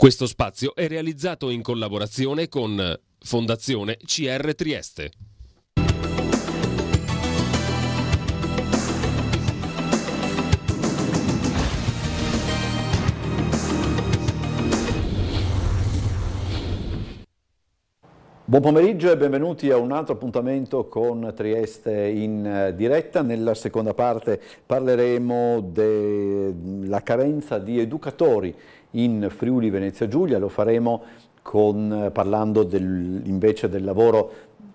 Questo spazio è realizzato in collaborazione con Fondazione CR Trieste. Buon pomeriggio e benvenuti a un altro appuntamento con Trieste in eh, diretta. Nella seconda parte parleremo della carenza di educatori in Friuli Venezia Giulia, lo faremo con, parlando del, invece del lavoro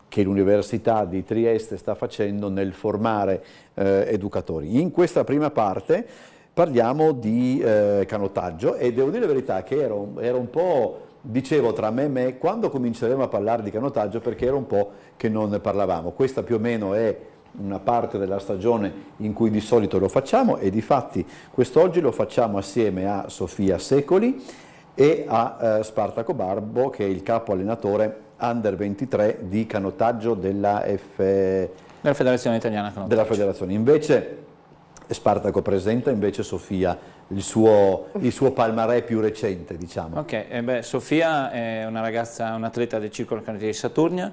che l'Università di Trieste sta facendo nel formare eh, educatori. In questa prima parte parliamo di eh, canottaggio e devo dire la verità che ero, ero un po' dicevo tra me e me quando cominceremo a parlare di canottaggio perché era un po' che non ne parlavamo. Questa più o meno è una parte della stagione in cui di solito lo facciamo e di fatti quest'oggi lo facciamo assieme a Sofia Secoli e a eh, Spartaco Barbo che è il capo allenatore under 23 di canottaggio della, F... della Federazione Italiana Canottaggio. Della Federazione. Invece Spartaco presenta invece Sofia il suo, il suo palmarè più recente diciamo. Ok, eh beh, Sofia è una ragazza, un'atleta del circolo canottieri di Saturnia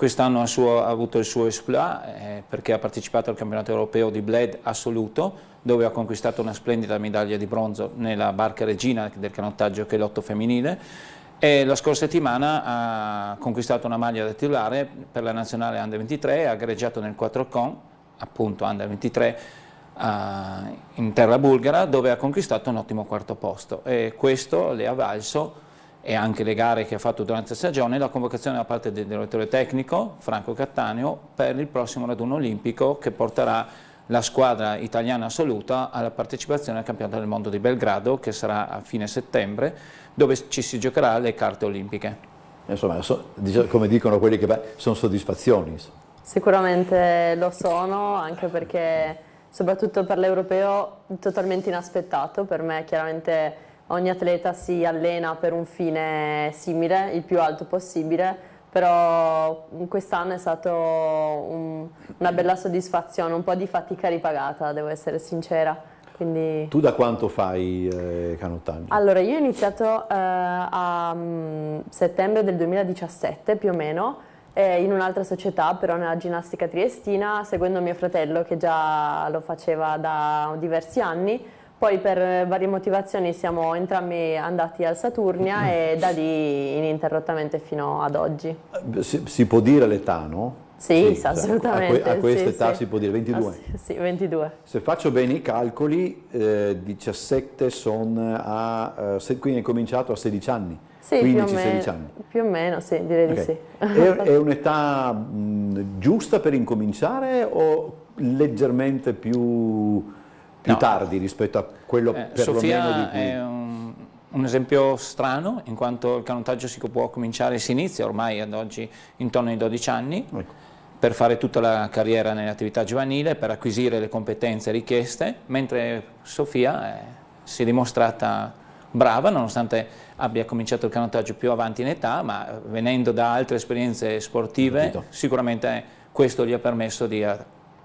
Quest'anno ha, avuto il suo esploit ah, eh, perché ha partecipato al campionato europeo di Bled assoluto dove ha conquistato una splendida medaglia di bronzo nella barca regina del canottaggio che è l'otto femminile e la scorsa settimana ha conquistato una maglia da titolare per la nazionale Under 23, ha gareggiato nel 4 con, appunto Under 23, ah, in terra bulgara dove ha conquistato un ottimo quarto posto e questo le ha valso e anche le gare che ha fatto durante la stagione, la convocazione da parte del direttore tecnico Franco Cattaneo per il prossimo raduno olimpico che porterà la squadra italiana assoluta alla partecipazione al campionato del mondo di Belgrado che sarà a fine settembre dove ci si giocherà le carte olimpiche. Insomma, come dicono quelli che sono soddisfazioni. Sicuramente lo sono, anche perché soprattutto per l'europeo totalmente inaspettato, per me chiaramente ogni atleta si allena per un fine simile, il più alto possibile, però quest'anno è stata un, una bella soddisfazione, un po' di fatica ripagata, devo essere sincera. Quindi... Tu da quanto fai eh, canottaggio? Allora, io ho iniziato eh, a mm, settembre del 2017 più o meno, eh, in un'altra società, però nella ginnastica triestina, seguendo mio fratello che già lo faceva da diversi anni poi per varie motivazioni siamo entrambi andati al Saturnia e da lì ininterrottamente fino ad oggi. Eh, si, si può dire l'età, no? Sì, sì cioè, assolutamente. A, a questa sì, età sì. si può dire 22? Ah, sì, 22. Se faccio bene i calcoli, eh, 17 sono a... Eh, quindi hai cominciato a 16 anni? Sì, 15-16 anni? Più o meno, sì, direi okay. di sì. È, è un'età mm, giusta per incominciare o leggermente più più no. tardi rispetto a quello eh, perlomeno di cui... È un, un, esempio strano, in quanto il canottaggio si può cominciare, si inizia ormai ad oggi intorno ai 12 anni, ecco. per fare tutta la carriera nell'attività giovanile, per acquisire le competenze richieste, mentre Sofia eh, si è dimostrata brava, nonostante abbia cominciato il canottaggio più avanti in età, ma venendo da altre esperienze sportive, sicuramente questo gli ha permesso di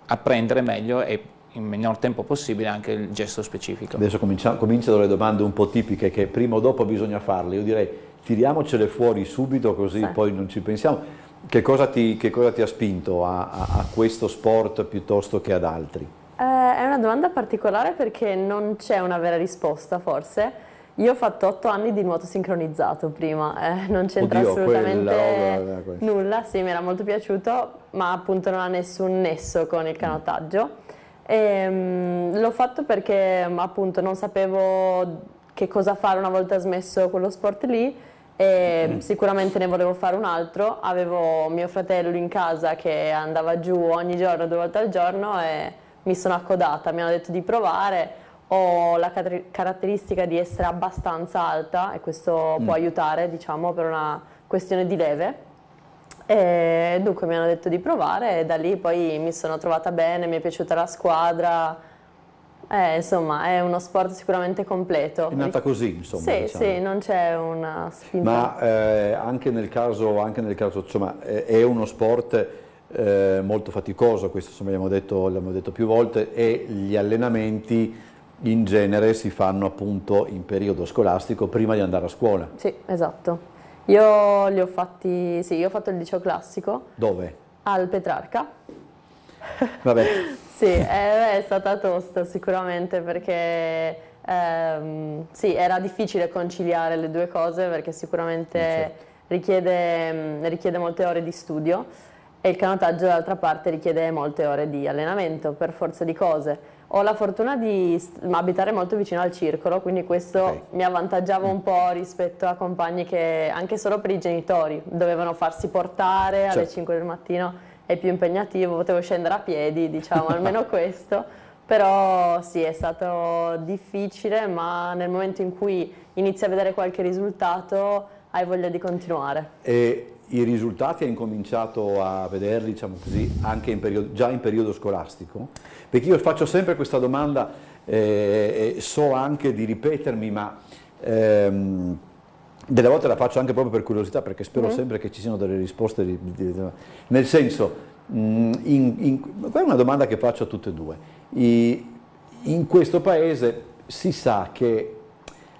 apprendere meglio e in minor tempo possibile anche il gesto specifico. Adesso cominciano le domande un po' tipiche che prima o dopo bisogna farle. Io direi tiriamocele fuori subito così sì. poi non ci pensiamo. Che cosa ti, che cosa ti ha spinto a, a, a, questo sport piuttosto che ad altri? Eh, è una domanda particolare perché non c'è una vera risposta forse. Io ho fatto otto anni di nuoto sincronizzato prima, eh, non c'entra assolutamente quella, nulla, sì mi era molto piaciuto, ma appunto non ha nessun nesso con il canottaggio. E, ehm, l'ho fatto perché appunto non sapevo che cosa fare una volta smesso quello sport lì e mm. sicuramente ne volevo fare un altro. Avevo mio fratello in casa che andava giù ogni giorno, due volte al giorno e mi sono accodata, mi hanno detto di provare. Ho la caratteristica di essere abbastanza alta e questo mm. può aiutare diciamo per una questione di leve e dunque mi hanno detto di provare e da lì poi mi sono trovata bene, mi è piaciuta la squadra. Eh, insomma, è uno sport sicuramente completo. È nata così, insomma. Sì, diciamo. sì, non c'è una spinta. Ma eh, anche nel caso, anche nel caso insomma, è uno sport eh, molto faticoso, questo insomma, l'abbiamo detto, detto più volte, e gli allenamenti in genere si fanno appunto in periodo scolastico prima di andare a scuola. Sì, esatto. Io li ho fatti, sì, io ho fatto il liceo classico. Dove? Al Petrarca. Vabbè. sì, è, eh, è, stata tosta sicuramente perché ehm, sì, era difficile conciliare le due cose perché sicuramente mm, certo. richiede, mm, richiede molte ore di studio e il canotaggio dall'altra parte richiede molte ore di allenamento per forza di cose. Ho la fortuna di abitare molto vicino al circolo, quindi questo okay. mi avvantaggiava un mm. po' rispetto a compagni che anche solo per i genitori dovevano farsi portare certo. alle 5 del mattino, è più impegnativo, potevo scendere a piedi, diciamo, almeno questo. Però sì, è stato difficile, ma nel momento in cui inizi a vedere qualche risultato hai voglia di continuare. E i risultati hai incominciato a vederli, diciamo così, in periodo, già in periodo scolastico? Perché io faccio sempre questa domanda eh, e so anche di ripetermi, ma ehm, delle volte la faccio anche proprio per curiosità, perché spero mm. sempre che ci siano delle risposte. Di, di, di, nel senso, mm, questa è una domanda che faccio a tutte e due. I, in questo paese si sa che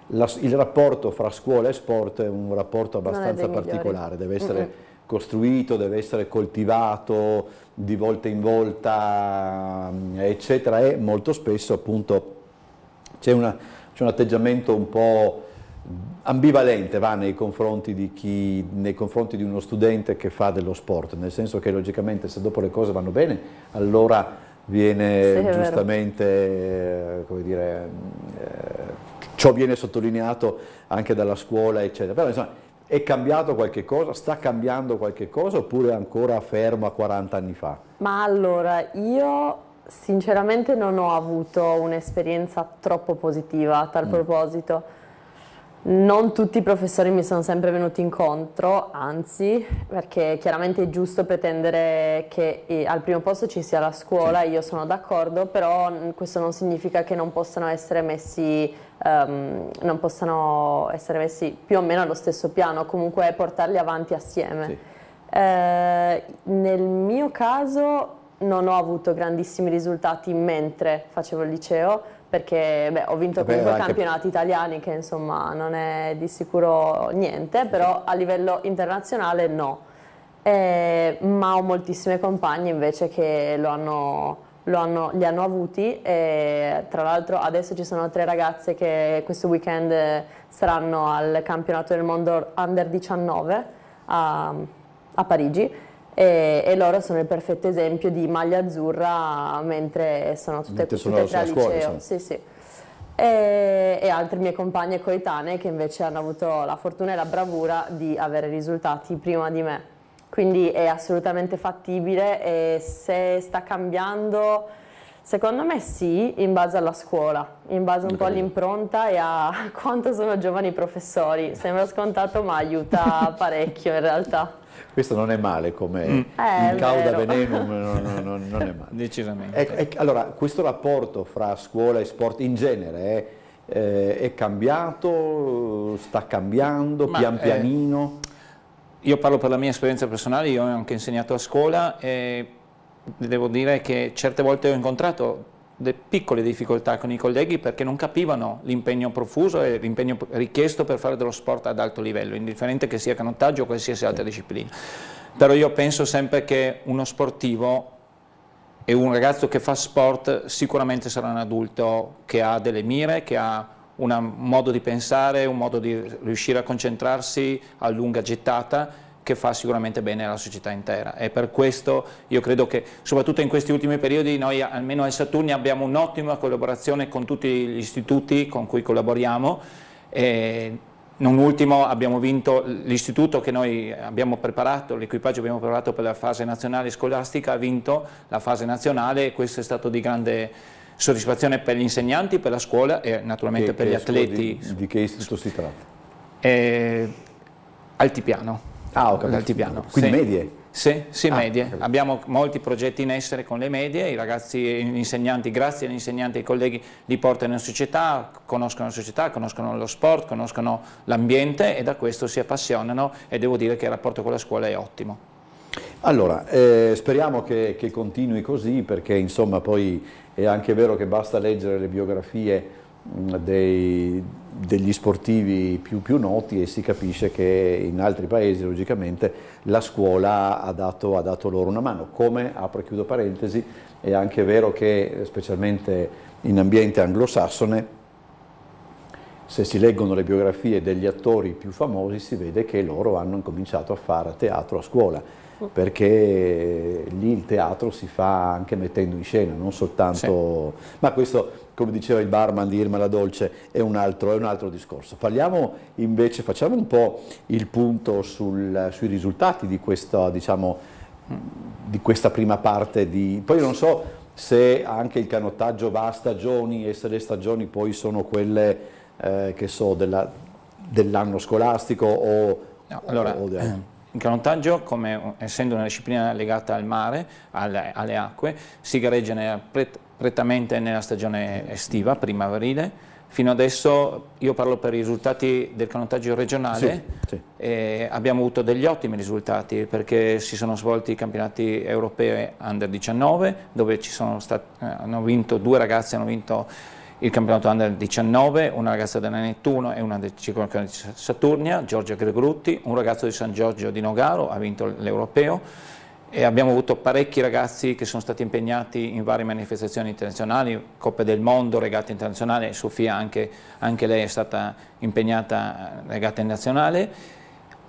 la, il rapporto fra scuola e sport è un rapporto abbastanza particolare, migliori. deve essere mm -mm. costruito, deve essere coltivato di volta in volta, mm, eccetera, e molto spesso appunto c'è un atteggiamento un po' ambivalente va nei confronti, di chi, nei confronti di uno studente che fa dello sport, nel senso che logicamente se dopo le cose vanno bene allora viene sì, giustamente eh, come dire, mm, eh, Ciò viene sottolineato anche dalla scuola, eccetera. Però insomma, è cambiato qualche cosa? Sta cambiando qualche cosa oppure ancora ferma 40 anni fa? Ma allora, io sinceramente non ho avuto un'esperienza troppo positiva a tal mm. proposito non tutti i professori mi sono sempre venuti incontro, anzi, perché chiaramente è giusto pretendere che eh, al primo posto ci sia la scuola, io sono d'accordo, però mm, questo non significa che non possano essere messi, um, non possano essere messi più o meno allo stesso piano, comunque portarli avanti assieme. Sì. Eh, nel mio caso non ho avuto grandissimi risultati mentre facevo il liceo, perché beh, ho vinto comunque anche... campionati italiani che insomma non è di sicuro niente, però a livello internazionale no. Eh, ma ho moltissime compagne invece che lo hanno, lo hanno, li hanno avuti e tra l'altro adesso ci sono tre ragazze che questo weekend saranno al campionato del mondo under 19 a, a Parigi e, e, loro sono il perfetto esempio di maglia azzurra mentre sono tutte, mentre sono tre al scuola, Sì, sì. E, e, altre mie compagne coetanee che invece hanno avuto la fortuna e la bravura di avere risultati prima di me. Quindi è assolutamente fattibile e se sta cambiando, secondo me sì, in base alla scuola, in base un po' all'impronta e a quanto sono giovani i professori. Sembra scontato ma aiuta parecchio in realtà. Questo non è male come mm. eh, cauda venenum, non, non, non, è male. Decisamente. E, ecco, e, ecco, allora, questo rapporto fra scuola e sport in genere è, eh, eh, è cambiato, sta cambiando Ma pian eh, pianino? Eh, io parlo per la mia esperienza personale, io ho anche insegnato a scuola e devo dire che certe volte ho incontrato de piccole difficoltà con i colleghi perché non capivano l'impegno profuso e l'impegno richiesto per fare dello sport ad alto livello, indifferente che sia canottaggio o qualsiasi altra disciplina. Però io penso sempre che uno sportivo e un ragazzo che fa sport sicuramente sarà un adulto che ha delle mire, che ha un modo di pensare, un modo di riuscire a concentrarsi a lunga gettata che fa sicuramente bene alla società intera e per questo io credo che soprattutto in questi ultimi periodi noi almeno al Saturnia abbiamo un'ottima collaborazione con tutti gli istituti con cui collaboriamo e non ultimo abbiamo vinto l'istituto che noi abbiamo preparato, l'equipaggio abbiamo preparato per la fase nazionale scolastica ha vinto la fase nazionale e questo è stato di grande soddisfazione per gli insegnanti, per la scuola e naturalmente che, per che gli atleti. Di, di, che istituto si tratta? Eh, altipiano. Ah, ho capito. l'altipiano. Quindi sì. medie? Sì, sì ah, medie. Capito. Abbiamo molti progetti in essere con le medie, i ragazzi, gli insegnanti, grazie agli insegnanti e ai colleghi, li portano in società, conoscono la società, conoscono lo sport, conoscono l'ambiente e da questo si appassionano e devo dire che il rapporto con la scuola è ottimo. Allora, eh, speriamo che, che continui così perché insomma poi è anche vero che basta leggere le biografie dei, degli sportivi più, più, noti e si capisce che in altri paesi logicamente la scuola ha dato, ha dato loro una mano, come, apro e chiudo parentesi, è anche vero che specialmente in ambiente anglosassone se si leggono le biografie degli attori più famosi si vede che loro hanno incominciato a fare teatro a scuola oh. perché lì il teatro si fa anche mettendo in scena, non soltanto... Sì. Ma questo come diceva il barman di Irma la Dolce, è un altro, è un altro discorso. Parliamo invece, facciamo un po' il punto sul, sui risultati di, questo, diciamo, di questa prima parte. Di, poi non so se anche il canottaggio va a stagioni e se le stagioni poi sono quelle, eh, che so, dell'anno scolastico o... No, allora, o ehm, il canottaggio, come, essendo una disciplina legata al mare, alle, alle acque, si gareggia nella, prettamente nella stagione estiva, primaverile, Fino adesso io parlo per i risultati del canottaggio regionale, sì, sì. Eh, abbiamo avuto degli ottimi risultati perché si sono svolti i campionati europei under 19 dove sono eh, hanno vinto due ragazze, hanno vinto il campionato Under 19, una ragazza della Nettuno e una del ciclone di Saturnia, Giorgia Gregorutti, un ragazzo di San Giorgio di Nogaro, ha vinto l'Europeo e abbiamo avuto parecchi ragazzi che sono stati impegnati in varie manifestazioni internazionali, Coppe del Mondo, regate internazionali, Sofia anche, anche lei è stata impegnata in eh, regata nazionale.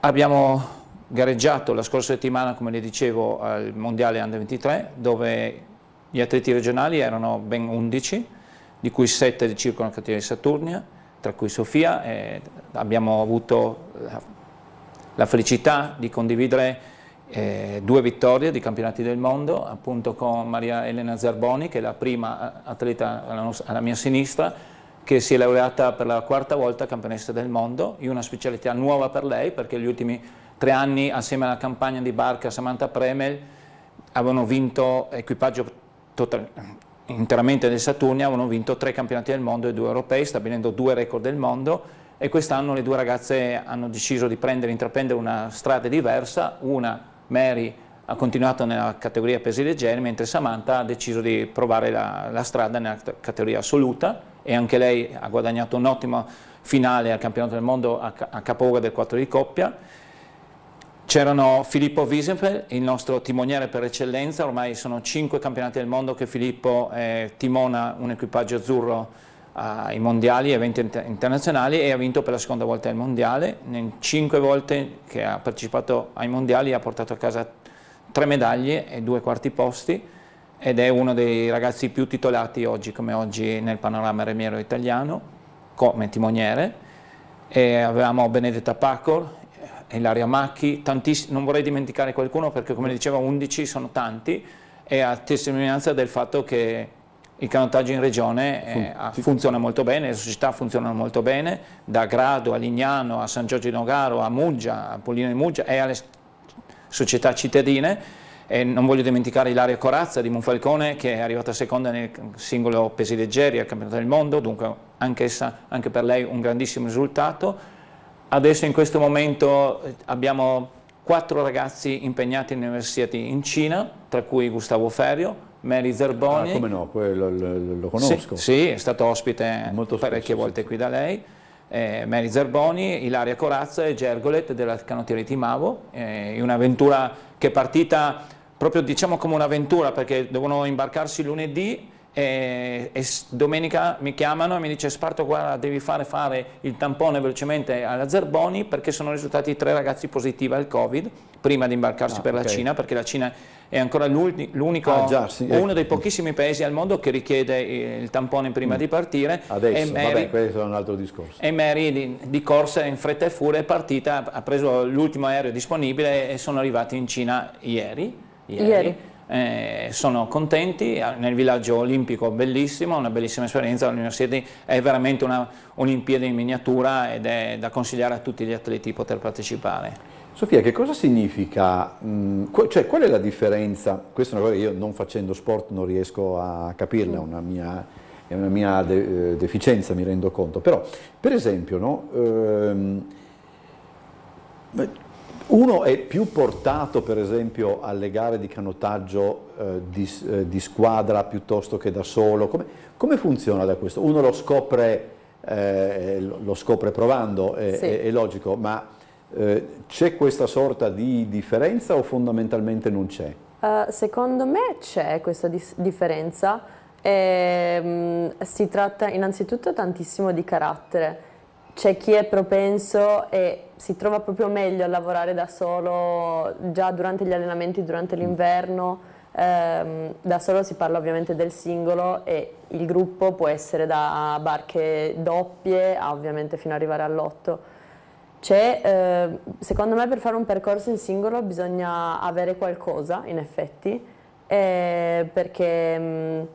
Abbiamo gareggiato la scorsa settimana, come le dicevo, al Mondiale Under 23, dove gli atleti regionali erano ben 11, di cui 7 circolano nel cantiere di Saturnia, tra cui Sofia. Eh, abbiamo avuto eh, la, felicità di condividere eh, due vittorie di campionati del mondo, appunto con Maria Elena Zarboni, che è la prima eh, atleta alla, alla mia sinistra, che si è laureata per la quarta volta campionessa del mondo, in una specialità nuova per lei perché gli ultimi tre anni assieme alla campagna di barca Samantha Premel avevano vinto equipaggio interamente del Saturnia, avevano vinto tre campionati del mondo e due europei, stabilendo due record del mondo e quest'anno le due ragazze hanno deciso di prendere, intraprendere una strada diversa, una Mary ha continuato nella categoria pesi leggeri, mentre Samantha ha deciso di provare la, la strada nella categoria assoluta e anche lei ha guadagnato un'ottima finale al campionato del mondo a, a Capova del 4 di coppia C'erano Filippo Wiesenfeld, il nostro timoniere per eccellenza, ormai sono cinque campionati del mondo che Filippo eh, timona un equipaggio azzurro ah, ai mondiali, eventi internazionali e ha vinto per la seconda volta il mondiale. In cinque volte che ha partecipato ai mondiali ha portato a casa tre medaglie e due quarti posti ed è uno dei ragazzi più titolati oggi come oggi nel panorama remiero italiano come timoniere. E avevamo Benedetta Pacor e l'area Macchi, non vorrei dimenticare qualcuno perché come diceva 11 sono tanti e a testimonianza del fatto che il canottaggio in regione eh, funziona molto bene, le società funzionano molto bene, da Grado a Lignano, a San Giorgio di Nogaro, a Muggia, a Pollino di Muggia e alle società cittadine. E non voglio dimenticare Ilaria Corazza di Monfalcone che è arrivata seconda nel singolo pesi leggeri al campionato del mondo, dunque anche, essa, anche per lei un grandissimo risultato. Adesso in questo momento abbiamo quattro ragazzi impegnati in università in Cina, tra cui Gustavo Ferrio, Mary Zerboni. Ah, come no, lo, lo, conosco. Sì, sì, è stato ospite Molto parecchie spesso, volte sì. qui da lei. Eh, Mary Zerboni, Ilaria Corazza e Gergolet della canottiere Mavo. eh, un'avventura che è partita proprio diciamo come un'avventura perché devono imbarcarsi lunedì e, e domenica mi chiamano e mi dice Sparto guarda devi fare fare il tampone velocemente alla Zerboni perché sono risultati tre ragazzi positivi al Covid prima di imbarcarsi ah, per okay. la Cina perché la Cina è ancora l'unico, ah, già, sì, uno eh. dei ecco. pochissimi paesi al mondo che richiede eh, il tampone prima mm. di partire. Adesso, Mary, vabbè, questo è un altro discorso. E Mary di, di corsa in fretta e furia è partita, ha preso l'ultimo aereo disponibile e sono arrivati in Cina ieri. ieri. ieri eh, sono contenti, eh, nel villaggio olimpico bellissimo, una bellissima esperienza, l'Università è veramente una Olimpiade in miniatura ed è da consigliare a tutti gli atleti poter partecipare. Sofia, che cosa significa, mm, cioè qual è la differenza, questa è una cosa che io non facendo sport non riesco a capirla, una mia, è una mia de, eh, deficienza mi rendo conto, però per esempio no, ehm, uno è più portato per esempio alle gare di canottaggio eh, di, eh, di, squadra piuttosto che da solo, come, come funziona da questo? Uno lo scopre, eh, lo scopre provando, è, sì. è, è logico, ma eh, c'è questa sorta di differenza o fondamentalmente non c'è? Uh, secondo me c'è questa differenza, e, um, si tratta innanzitutto tantissimo di carattere c'è chi è propenso e si trova proprio meglio a lavorare da solo già durante gli allenamenti, durante mm. l'inverno. Ehm, da solo si parla ovviamente del singolo e il gruppo può essere da barche doppie ovviamente fino ad arrivare all'otto. Eh, secondo me per fare un percorso in singolo bisogna avere qualcosa in effetti eh, perché mh, mm,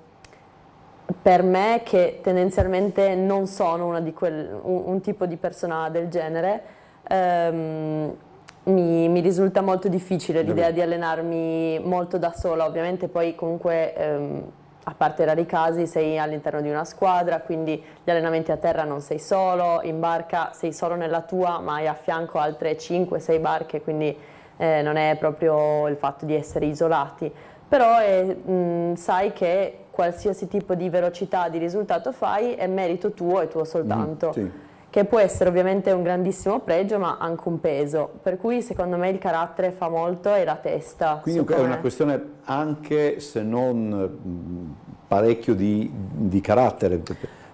per me che tendenzialmente non sono quel, un, un, tipo di persona del genere, ehm, mi, mi, risulta molto difficile l'idea di allenarmi molto da sola, ovviamente poi comunque ehm, a parte rari casi sei all'interno di una squadra, quindi gli allenamenti a terra non sei solo, in barca sei solo nella tua, ma hai a fianco altre 5-6 barche, quindi eh, non è proprio il fatto di essere isolati però è, mh, sai che qualsiasi tipo di velocità di risultato fai è merito tuo e tuo soltanto. Mm, sì. Che può essere ovviamente un grandissimo pregio, ma anche un peso. Per cui secondo me il carattere fa molto e la testa. Quindi è una questione anche se non parecchio di, di carattere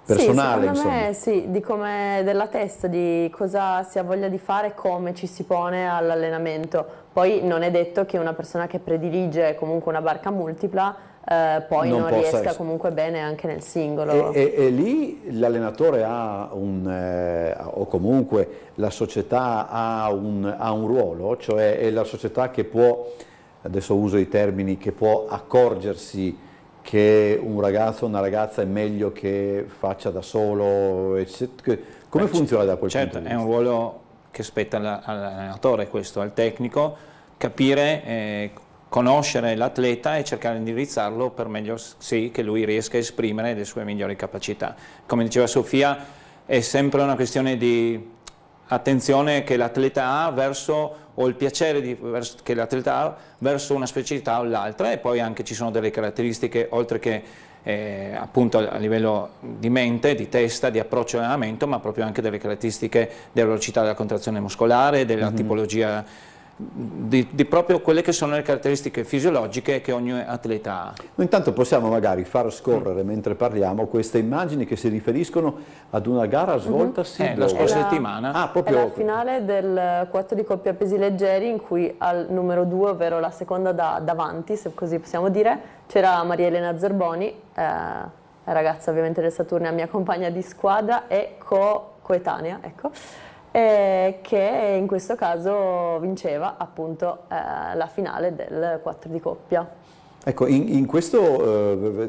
personale. Sì, secondo insomma. me sì, di come della testa, di cosa si ha voglia di fare come ci si pone all'allenamento poi non è detto che una persona che predilige comunque una barca multipla eh, poi non, non riesca essere. comunque bene anche nel singolo. E, e, e lì l'allenatore ha un, eh, o comunque la società ha un, ha un, ruolo, cioè è la società che può, adesso uso i termini, che può accorgersi che un ragazzo o una ragazza è meglio che faccia da solo, eccetera. come Beh, funziona da quel certo, punto di vista? Certo, è un ruolo che spetta all'allenatore questo, al tecnico, capire, eh, conoscere l'atleta e cercare di indirizzarlo per meglio sì che lui riesca a esprimere le sue migliori capacità. Come diceva Sofia, è sempre una questione di attenzione che l'atleta ha verso o il piacere di, che l'atleta ha verso una specialità o l'altra e poi anche ci sono delle caratteristiche oltre che eh, appunto a livello di mente, di testa, di approccio allenamento, ma proprio anche delle caratteristiche della velocità della contrazione muscolare, della mm -hmm. tipologia di, di, proprio quelle che sono le caratteristiche fisiologiche che ogni atleta ha. No, intanto possiamo magari far scorrere mm. mentre parliamo queste immagini che si riferiscono ad una gara mhm. svolta mm -hmm. eh, la scorsa la, settimana. Ah, proprio... È la finale del 4 di coppia pesi leggeri in cui al numero 2, ovvero la seconda da, davanti, se così possiamo dire, c'era Maria Elena Zerboni, eh, ragazza ovviamente del Saturnia, mia compagna di squadra e co-coetanea, ecco eh, che in questo caso vinceva appunto eh, la finale del 4 di coppia. Ecco, in, in questo, eh,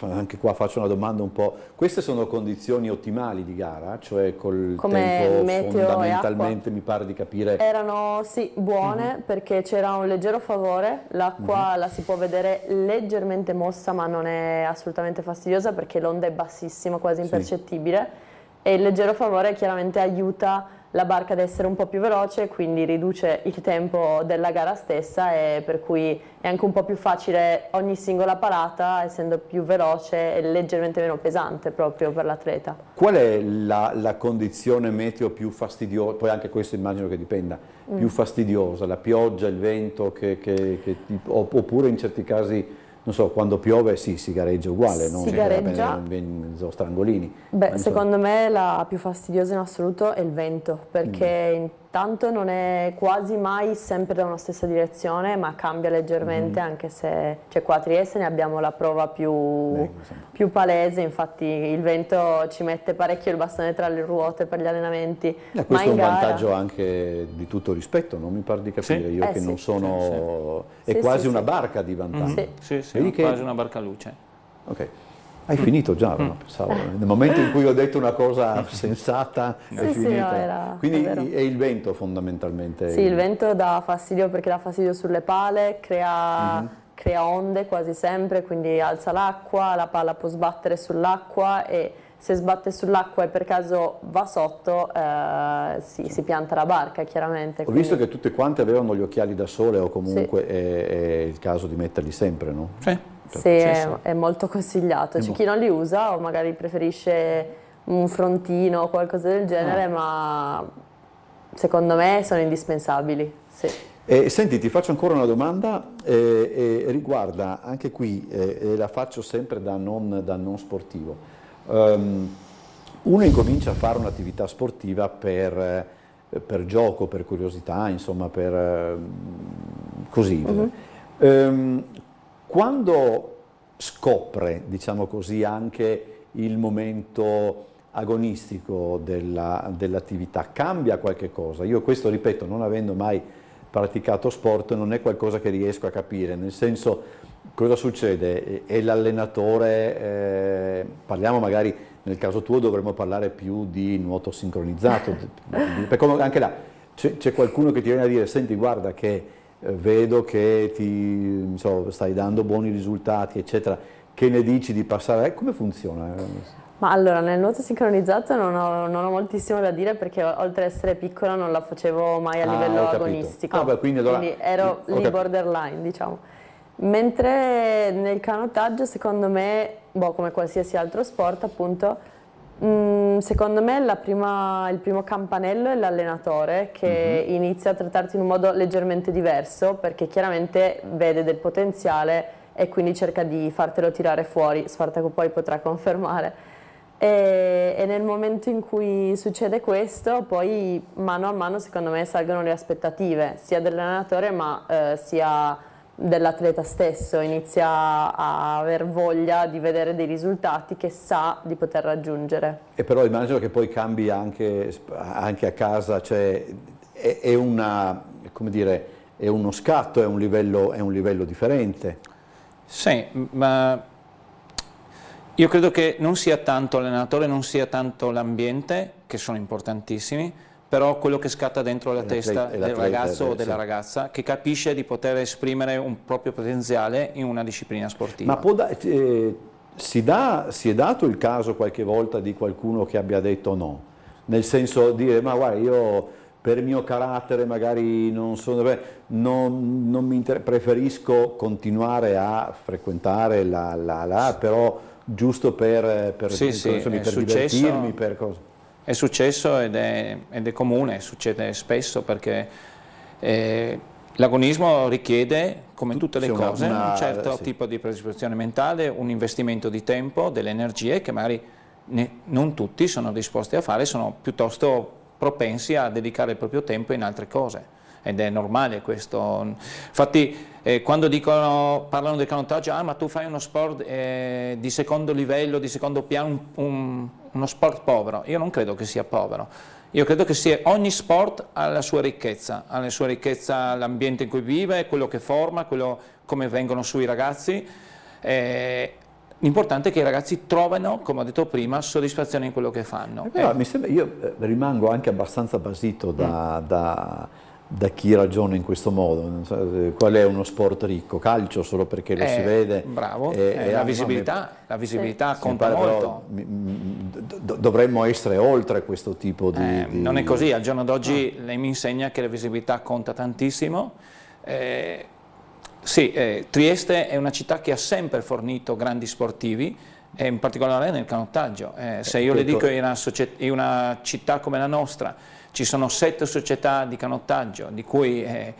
anche qua faccio una domanda un po', queste sono condizioni ottimali di gara, cioè col Come tempo fondamentalmente mi pare di capire? Erano sì, buone mm -hmm. perché c'era un leggero favore, l'acqua mm -hmm. la si può vedere leggermente mossa ma non è assolutamente fastidiosa perché l'onda è bassissima, quasi impercettibile sì. e il leggero favore chiaramente aiuta la barca ad essere un po' più veloce, quindi riduce il tempo della gara stessa e per cui è anche un po' più facile ogni singola parata, essendo più veloce e leggermente meno pesante proprio per l'atleta. Qual è la, la, condizione meteo più fastidiosa, poi anche questo immagino che dipenda, mm. fastidiosa, la pioggia, il vento, che, che, che, oppure in certi casi non so, quando piove sì, si gareggia uguale, non si gareggia. mezzo strangolini. Beh, secondo me la più fastidiosa in assoluto è il vento, perché mm tanto non è quasi mai sempre da una stessa direzione, ma cambia leggermente mm. anche se cioè qua a Trieste ne abbiamo la prova più, più, palese, infatti il vento ci mette parecchio il bastone tra le ruote per gli allenamenti. Eh, questo è un gara... vantaggio anche di tutto rispetto, non mi pare di capire, sì. io eh, che sì. non sono... Sì, è quasi una barca di vantaggio. Mm. Sì, sì, sì, è quasi una barca luce. Okay. Hai mm. finito già, mm. no? Pensavo, nel momento in cui ho detto una cosa sensata sì, è finita. Sì, no, era, Quindi è, è, il vento fondamentalmente. Sì, il vento dà fastidio perché dà fastidio sulle pale, crea... Mm-hmm crea onde quasi sempre, quindi alza l'acqua, la palla può sbattere sull'acqua e se sbatte sull'acqua e per caso va sotto, eh, si, si, pianta la barca chiaramente. Ho quindi... visto che tutte quante avevano gli occhiali da sole o comunque sì. è, è, il caso di metterli sempre, no? Sì. Certo, sì, è, certo. è, molto consigliato. C'è cioè, chi non li usa o magari preferisce un frontino o qualcosa del genere, ah. ma secondo me sono indispensabili. Sì. Eh, senti, ti faccio ancora una domanda, eh, eh, riguarda anche qui, eh, e la faccio sempre da non, da non sportivo. Um, uno incomincia a fare un'attività sportiva per, eh, per, gioco, per curiosità, insomma, per ehm, così. Uh -huh. um, quando scopre, diciamo così, anche il momento agonistico dell'attività, cambia qualche cosa? Io questo, ripeto, non avendo mai praticato sport, non è qualcosa che riesco a capire, nel senso cosa succede? È l'allenatore, eh, parliamo magari, nel caso tuo dovremmo parlare più di nuoto sincronizzato, perché anche là c'è qualcuno che ti viene a dire, senti guarda che eh, vedo che ti so, stai dando buoni risultati, eccetera, che ne dici di passare? Eh, come funziona? Ma allora, nel nuoto sincronizzato non ho, non ho, moltissimo da dire perché oltre ad essere piccola non la facevo mai a ah, livello agonistico. Ah, beh, quindi, allora, quindi ero lì borderline, diciamo. Mentre nel canottaggio, secondo me, boh, come qualsiasi altro sport, appunto, Mm, secondo me prima, il primo campanello è l'allenatore che mm -hmm. inizia a trattarti in un modo leggermente diverso perché chiaramente vede del potenziale e quindi cerca di fartelo tirare fuori, Spartaco poi potrà confermare. E, e, nel momento in cui succede questo, poi mano a mano secondo me salgono le aspettative sia dell'allenatore ma eh, sia dell'atleta stesso, inizia a aver voglia di vedere dei risultati che sa di poter raggiungere. E però immagino che poi cambi anche, anche a casa, cioè è, è, una, dire, è uno scatto, è un, livello, è un livello differente. Sì, ma io credo che non sia tanto l'allenatore, non sia tanto l'ambiente, che sono importantissimi, però quello che scatta dentro la, testa del ragazzo o eh, della sì. ragazza che capisce di poter esprimere un proprio potenziale in una disciplina sportiva. Ma può da, eh, si, da, si è dato il caso qualche volta di qualcuno che abbia detto no? Nel senso dire ma guarda io per mio carattere magari non sono beh, non, non mi inter- preferisco continuare a frequentare la, la, la però giusto per, per, sì, per, sì, per successo, divertirmi per cosa è successo ed è, ed è comune, succede spesso perché eh, l'agonismo richiede, come tutte le una, cose, una, un certo sì. tipo di predisposizione mentale, un investimento di tempo, delle energie che magari ne, non tutti sono disposti a fare, sono piuttosto propensi a dedicare il proprio tempo in altre cose ed è normale questo. Infatti eh, quando dicono, parlano del canottaggio, ah ma tu fai uno sport eh, di secondo livello, di secondo piano, un, un, uno sport povero, io non credo che sia povero. Io credo che sia, ogni sport ha la sua ricchezza, ha la sua ricchezza l'ambiente in cui vive, quello che forma, quello come vengono su i ragazzi. Eh, L'importante è che i ragazzi trovino, come ho detto prima, soddisfazione in quello che fanno. Però, eh. sembra, io eh, rimango anche abbastanza basito da, mm. da da chi ragiona in questo modo. Eh, qual è uno sport ricco? Calcio solo perché lo eh, si vede. Bravo, e, eh, eh, eh, la, visibilità, mi... la visibilità sì. conta pare, molto. Però, dovremmo essere oltre questo tipo di, eh, di... Non è così, al giorno d'oggi ah. lei mi insegna che la visibilità conta tantissimo. sì, Trieste è una città che ha sempre fornito grandi sportivi, e in particolare nel canottaggio. se io le dico in una, in una città come la nostra, ci sono sette società di canottaggio, di cui eh,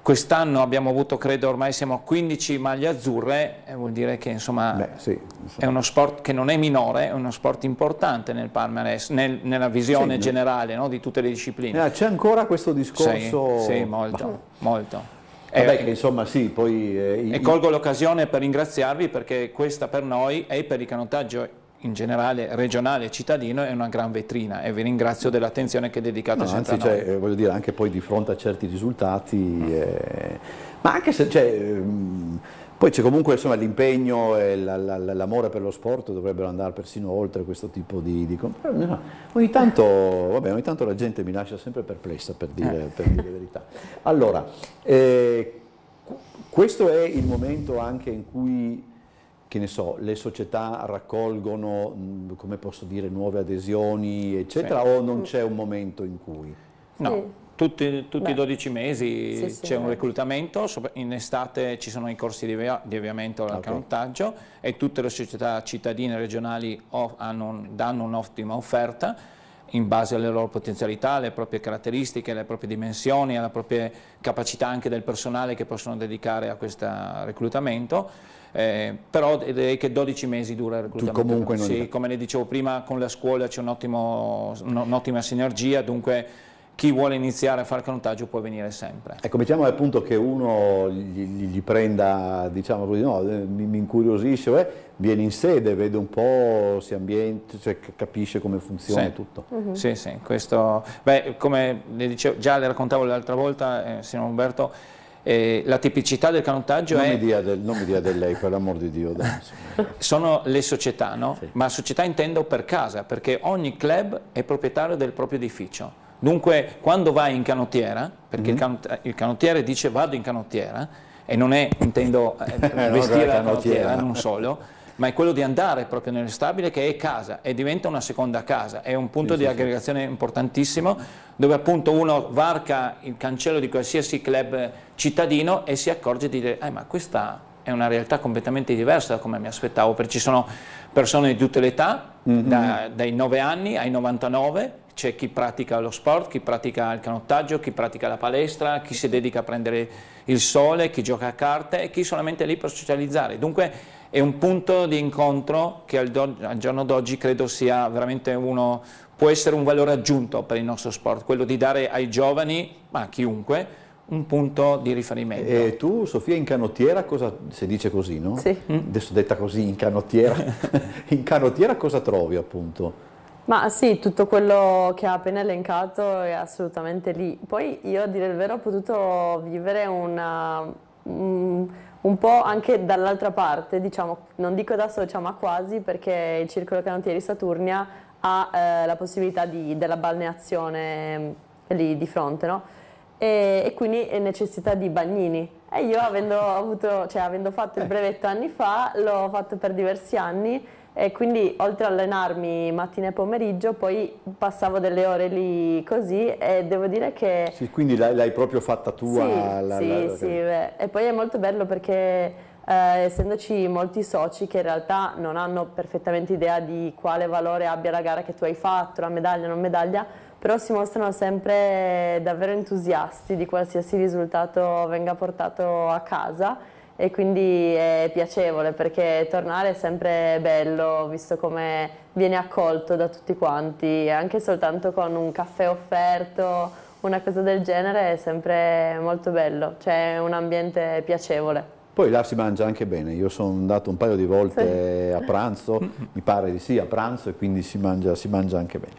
quest'anno abbiamo avuto, credo ormai siamo a 15 maglie azzurre, eh, vuol dire che insomma, Beh, sì, insomma, è uno sport che non è minore, è uno sport importante nel palmarès, nel, nella visione sì, generale no, di tutte le discipline. Eh, c'è ancora questo discorso? Sì, sì molto, bah. molto. Vabbè, eh, che insomma sì, poi... Eh, e colgo l'occasione per ringraziarvi perché questa per noi e per il canottaggio in generale regionale e cittadino è una gran vetrina e vi ringrazio dell'attenzione che dedicate no, anzi, cioè, eh, voglio dire, anche poi di fronte a certi risultati, mm. eh, ma anche se... Cioè, mh, ehm, poi c'è comunque l'impegno e l'amore per lo sport, dovrebbero andare persino oltre questo tipo di... di ogni, tanto, vabbè, ogni, tanto, la gente mi lascia sempre perplessa per dire, eh. per dire la verità. Allora, eh, questo è il momento anche in cui che ne so, le società raccolgono, mm, come posso dire, nuove adesioni, eccetera, sì. o non c'è un momento in cui? No, tutti, tutti i 12 mesi sì, sì, c'è un reclutamento, in estate ci sono i corsi di, di avviamento all'accantaggio okay. e tutte le società cittadine e regionali hanno, danno un'ottima offerta in base alle loro potenzialità, alle proprie caratteristiche, alle proprie dimensioni, alla propria capacità anche del personale che possono dedicare a questo reclutamento eh, però direi che 12 mesi dura il reclutamento. comunque Sì, come le dicevo prima, con la scuola c'è un'ottima un sinergia, dunque chi vuole iniziare a fare canottaggio può venire sempre. Ecco, mettiamo punto che uno gli, gli prenda, diciamo così, no, eh, mi, mi incuriosisce, beh, viene in sede, vede un po', si ambienta, cioè, capisce come funziona sì. tutto. Uh mhm. -huh. Sì, sì, questo, beh, come le dicevo, già le raccontavo l'altra volta, eh, signor Umberto, eh, la tipicità del canottaggio non è... Mi dia del, non mi dia del lei, per l'amor di Dio. Dai, sono le società, no? Sì. Ma società intendo per casa, perché ogni club è proprietario del proprio edificio. Dunque, quando vai in canottiera, perché mm -hmm. il, mm-hmm. canot il canottiere dice vado in canottiera, e non è, intendo, eh, eh vestire la canottiera, non solo, ma è quello di andare proprio nello stabile che è casa e diventa una seconda casa, è un punto sì, di sì, aggregazione importantissimo dove appunto uno varca il cancello di qualsiasi club cittadino e si accorge di dire eh, ma questa è una realtà completamente diversa da come mi aspettavo, perché ci sono persone di tutte le età, mm -hmm. da, dai 9 anni ai 99, c'è chi pratica lo sport, chi pratica il canottaggio, chi pratica la palestra, chi si dedica a prendere il sole, chi gioca a carte e chi solamente è lì per socializzare. Dunque è un punto di incontro che al, do, al giorno d'oggi credo sia veramente uno, può essere un valore aggiunto per il nostro sport, quello di dare ai giovani, ma a chiunque, un punto di riferimento. E tu, Sofia, in canottiera cosa si dice così, no? Sì. Mm. Adesso detta così in canottiera. in canottiera cosa trovi appunto? Ma sì, tutto quello che ha appena elencato è assolutamente lì. Poi io a dire il vero ho potuto vivere una, um, un po' anche dall'altra parte, diciamo, non dico da socia ma quasi perché il circolo canottieri Saturnia ha eh, la possibilità di, della balneazione mm, lì di fronte, no? e, e, quindi necessita di bagnini. E io avendo, avuto, cioè, avendo fatto il eh. brevetto anni fa, l'ho fatto per diversi anni e quindi oltre a allenarmi mattina e pomeriggio, poi passavo delle ore lì così e devo dire che... Sì, quindi l'hai proprio fatta tua? Sì, la, sì, la, la... sì e poi è molto bello perché... Eh, essendoci molti soci che in realtà non hanno perfettamente idea di quale valore abbia la gara che tu hai fatto, la medaglia, non medaglia, però si mostrano sempre davvero entusiasti di qualsiasi risultato venga portato a casa e quindi è piacevole perché tornare è sempre bello visto come viene accolto da tutti quanti, anche soltanto con un caffè offerto, una cosa del genere è sempre molto bello, c'è cioè, un ambiente piacevole. Poi là si mangia anche bene, io sono andato un paio di volte sì. a pranzo, mi pare di sì, a pranzo e quindi si mangia, si mangia anche bene.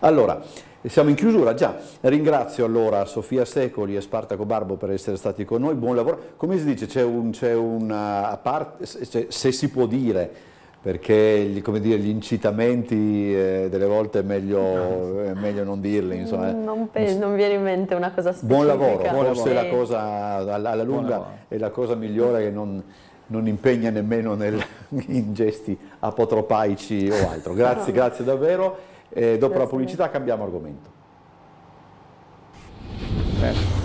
Allora, siamo in chiusura, già. Ringrazio allora Sofia Secoli e Spartaco Barbo per essere stati con noi, buon lavoro. Come si dice, c'è un, una eh, parte, se si può dire, perché dire, gli incitamenti eh, delle volte è meglio, è meglio non dirli. Insomma, eh. non, non, viene in mente una cosa specifica. Buon lavoro, buon lavoro. la cosa alla, alla lunga è la cosa migliore che non non impegna nemmeno nel, in gesti apotropaici o altro. Grazie, grazie davvero. E dopo Grazie. la pubblicità cambiamo argomento. Bene.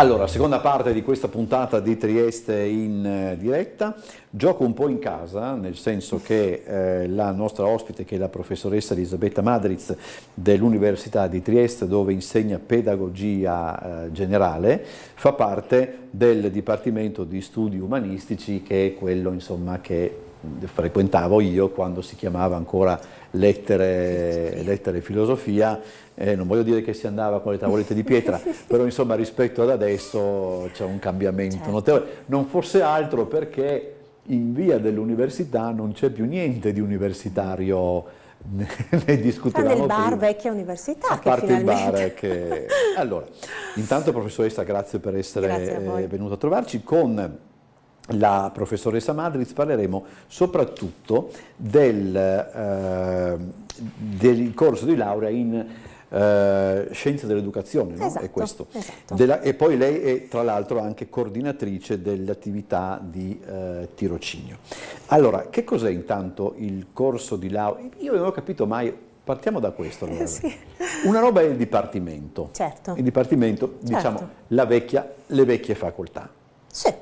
Allora, seconda parte di questa puntata di Trieste in eh, diretta, gioco un po' in casa, nel senso che eh, la nostra ospite, che è la professoressa Elisabetta Madriz dell'Università di Trieste, dove insegna pedagogia eh, generale, fa parte del Dipartimento di Studi Umanistici, che è quello insomma, che frequentavo io quando si chiamava ancora lettere, lettere filosofia eh, non voglio dire che si andava con le tavolette di pietra, però insomma rispetto ad adesso c'è un cambiamento certo. notevole, non fosse altro perché in via dell'università non c'è più niente di universitario ne discutevamo ah, nel bar vecchia università a parte finalmente... il bar che... allora intanto professoressa grazie per essere grazie a eh, venuta a trovarci con la professoressa Madriz parleremo soprattutto del, eh, del corso di laurea in eh, scienze dell'educazione, no? Esatto, è questo. Esatto. Della, e poi lei è tra l'altro anche coordinatrice dell'attività di eh, tirocinio. Allora, che cos'è intanto il corso di laurea? Io non ho capito mai, partiamo da questo. Allora. Sì. Una roba è il dipartimento, certo. il dipartimento, diciamo, certo. diciamo, vecchia, le vecchie facoltà. Sì.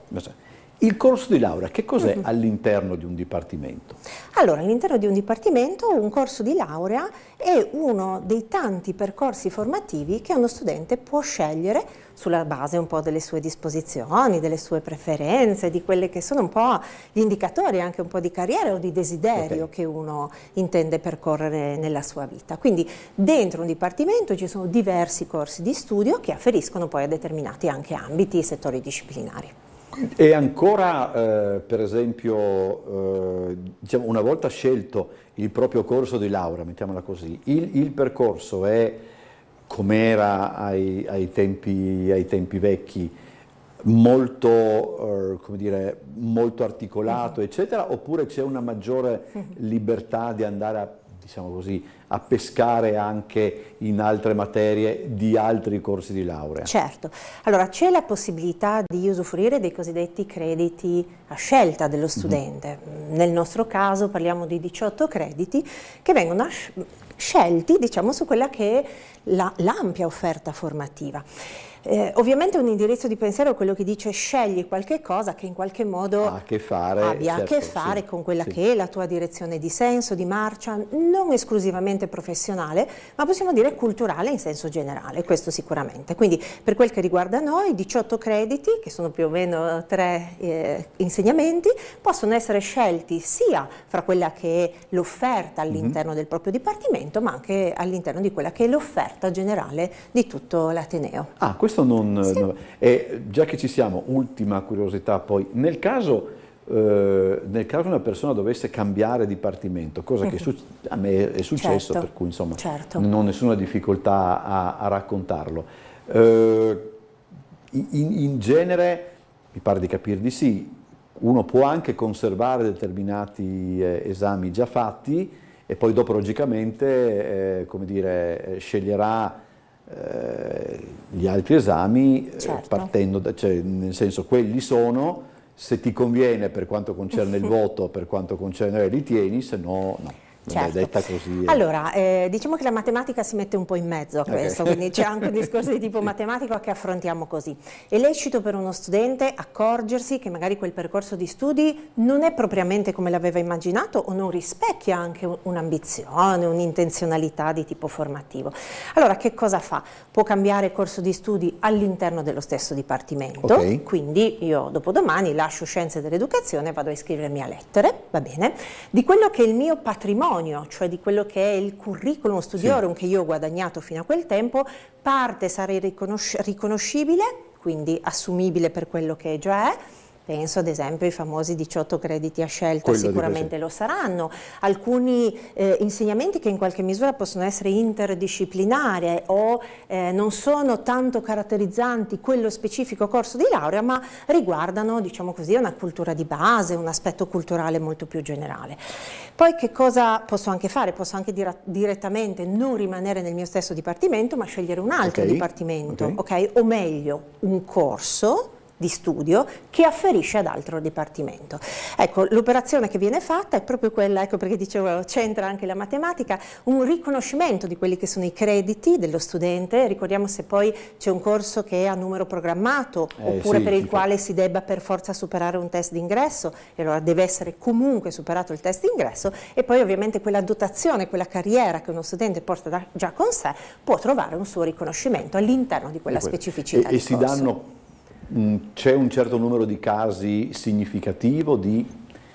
Il corso di laurea, che cos'è uh mm-hmm. -huh. all'interno di un dipartimento? Allora, all'interno di un dipartimento un corso di laurea è uno dei tanti percorsi formativi che uno studente può scegliere sulla base un po' delle sue disposizioni, delle sue preferenze, di quelli che sono un po' gli indicatori anche un po' di carriera o di desiderio okay. che uno intende percorrere nella sua vita. Quindi dentro un dipartimento ci sono diversi corsi di studio che afferiscono poi a determinati anche ambiti e settori disciplinari. E ancora, eh, per esempio, eh, diciamo, una volta scelto il proprio corso di laurea, mettiamola così, il, il percorso è com'era ai, ai, tempi, ai tempi vecchi, molto, eh, dire, molto articolato, eccetera, oppure c'è una maggiore libertà di andare a, diciamo così, a pescare anche in altre materie di altri corsi di laurea. Certo, allora c'è la possibilità di usufruire dei cosiddetti crediti a scelta dello mhm. studente. Mm -hmm. Nel nostro caso parliamo di 18 crediti che vengono scelti diciamo, su quella che è l'ampia la, offerta formativa. Eh, ovviamente un indirizzo di pensiero è quello che dice scegli qualche cosa che in qualche modo a fare, abbia certo, a che fare sì, con quella sì. che è la tua direzione di senso, di marcia, non esclusivamente professionale, ma possiamo dire culturale in senso generale, questo sicuramente. Quindi per quel che riguarda noi, 18 crediti, che sono più o meno tre eh, insegnamenti, possono essere scelti sia fra quella che è l'offerta mhm. all'interno mm -hmm. del proprio dipartimento, ma anche all'interno di quella che è l'offerta generale di tutto l'Ateneo. Ah, questo questo non... Sì. non e già che ci siamo, ultima curiosità poi, nel caso, eh, nel caso una persona dovesse cambiare dipartimento, cosa che mhm. a me è successo, certo. per cui insomma certo. non ho nessuna difficoltà a, a raccontarlo. Eh, in, in genere, mi pare di capire di sì, uno può anche conservare determinati eh, esami già fatti e poi dopo logicamente eh, dire, eh, sceglierà eh, gli altri esami eh, certo. partendo da, cioè, nel senso quelli sono se ti conviene per quanto concerne il voto, per quanto concerne eh, li tieni, se no no. Certo. Detta così. Eh. Allora, eh, diciamo che la matematica si mette un po' in mezzo a questo, okay. quindi c'è anche un discorso di tipo matematico che affrontiamo così. È lecito per uno studente accorgersi che magari quel percorso di studi non è propriamente come l'aveva immaginato o non rispecchia anche un'ambizione, un'intenzionalità di tipo formativo. Allora, che cosa fa? Può cambiare corso di studi all'interno dello stesso dipartimento, okay. quindi io dopodomani lascio scienze dell'educazione e vado a iscrivermi a lettere, va bene, di quello che è il mio patrimonio patrimonio, cioè di quello che è il curriculum studiorum sì. che io ho guadagnato fino a quel tempo, parte sarei riconosci riconoscibile, quindi assumibile per quello che già è, Penso ad esempio ai famosi 18 crediti a scelta, Quello sicuramente lo saranno. Alcuni eh, insegnamenti che in qualche misura possono essere interdisciplinari eh, o eh, non sono tanto caratterizzanti quello specifico corso di laurea, ma riguardano, diciamo così, una cultura di base, un aspetto culturale molto più generale. Poi che cosa posso anche fare? Posso anche dire, direttamente non rimanere nel mio stesso dipartimento, ma scegliere un altro okay. dipartimento, okay. Okay? O meglio, un corso di studio che afferisce ad altro dipartimento. Ecco, l'operazione che viene fatta è proprio quella, ecco perché dicevo c'entra anche la matematica, un riconoscimento di quelli che sono i crediti dello studente, ricordiamo se poi c'è un corso che è a numero programmato eh, oppure sì, per il quale si debba per forza superare un test d'ingresso e allora deve essere comunque superato il test d'ingresso e poi ovviamente quella dotazione, quella carriera che uno studente porta da, già con sé può trovare un suo riconoscimento all'interno di quella specificità. E, e si corso. danno c'è un certo numero di casi significativo di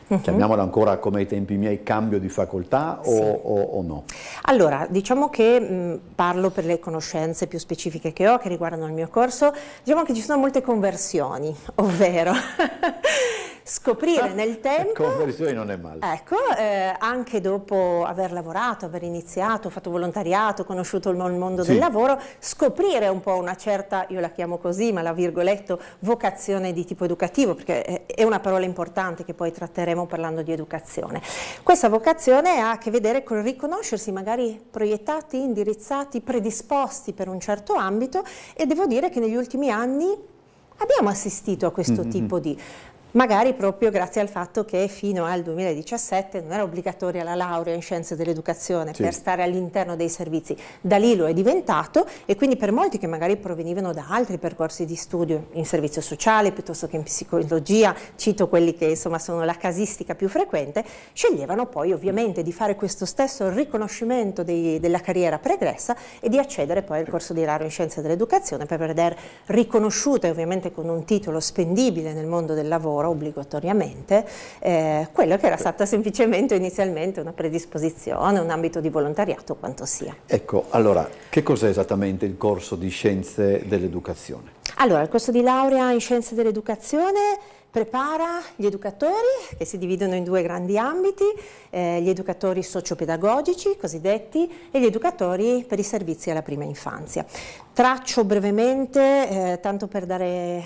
mhm. chiamiamola ancora come ai tempi miei, cambio di facoltà o, sì. o, o no? Allora, diciamo che mh, parlo per le conoscenze più specifiche che ho che riguardano il mio corso, diciamo che ci sono molte conversioni, ovvero... scoprire ah, nel tempo... Conversioni ecco, non è male. Ecco, eh, anche dopo aver lavorato, aver iniziato, fatto volontariato, conosciuto il mondo sì. del lavoro, scoprire un po' una certa, io la chiamo così, ma la virgoletto, vocazione di tipo educativo, perché eh, è una parola importante che poi tratteremo parlando di educazione. Questa vocazione ha a che vedere col riconoscersi magari proiettati, indirizzati, predisposti per un certo ambito e devo dire che negli ultimi anni abbiamo assistito a questo mm -hmm. tipo di magari proprio grazie al fatto che fino al 2017 non era obbligatoria la laurea in scienze dell'educazione sì. per stare all'interno dei servizi. Da lì lo è diventato e quindi per molti che magari provenivano da altri percorsi di studio in servizio sociale piuttosto che in psicologia, cito quelli che insomma sono la casistica più frequente, sceglievano poi ovviamente di fare questo stesso riconoscimento dei, della carriera pregressa e di accedere poi al corso di laurea in scienze dell'educazione per vedere riconosciute ovviamente con un titolo spendibile nel mondo del lavoro lavora obbligatoriamente, eh, quello che era stata semplicemente inizialmente una predisposizione, un ambito di volontariato, quanto sia. Ecco, allora, che cos'è esattamente il corso di Scienze dell'Educazione? Allora, il corso di laurea in Scienze dell'Educazione prepara gli educatori che si dividono in due grandi ambiti, eh, gli educatori sociopedagogici cosiddetti e gli educatori per i servizi alla prima infanzia. Traccio brevemente, eh, tanto per dare eh,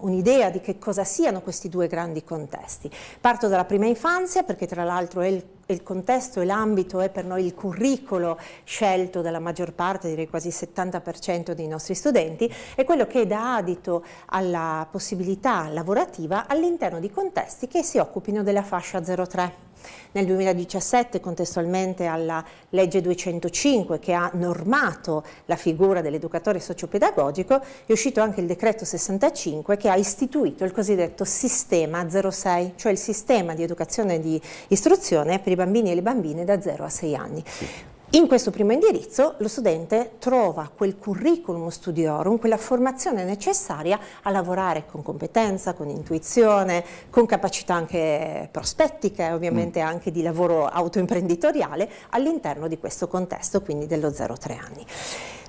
un'idea di che cosa siano questi due grandi contesti. Parto dalla prima infanzia perché tra l'altro è il il contesto e l'ambito è per noi il curriculum scelto dalla maggior parte, direi quasi il 70% dei nostri studenti, è quello che dà adito alla possibilità lavorativa all'interno di contesti che si occupino della fascia 03. Nel 2017, contestualmente alla legge 205 che ha normato la figura dell'educatore sociopedagogico, è uscito anche il decreto 65 che ha istituito il cosiddetto sistema 06, cioè il sistema di educazione e di istruzione per i bambini e le bambine da 0 a 6 anni. In questo primo indirizzo lo studente trova quel curriculum studiorum, quella formazione necessaria a lavorare con competenza, con intuizione, con capacità anche prospettiche, ovviamente mm. anche di lavoro autoimprenditoriale all'interno di questo contesto, quindi dello 0-3 anni.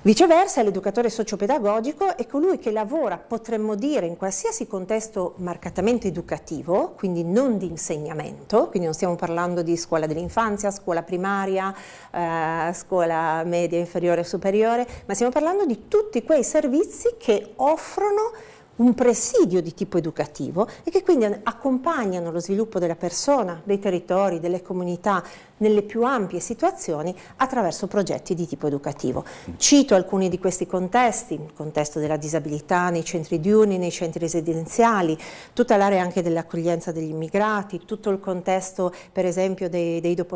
Viceversa, l'educatore sociopedagogico è colui che lavora, potremmo dire, in qualsiasi contesto marcatamente educativo, quindi non di insegnamento, quindi non stiamo parlando di scuola dell'infanzia, scuola primaria, eh, scuola media, inferiore o superiore, ma stiamo parlando di tutti quei servizi che offrono un presidio di tipo educativo e che quindi accompagnano lo sviluppo della persona, dei territori, delle comunità, nelle più ampie situazioni attraverso progetti di tipo educativo. Cito alcuni di questi contesti, il contesto della disabilità nei centri diurni, nei centri residenziali, tutta l'area anche dell'accoglienza degli immigrati, tutto il contesto per esempio dei, dei dopo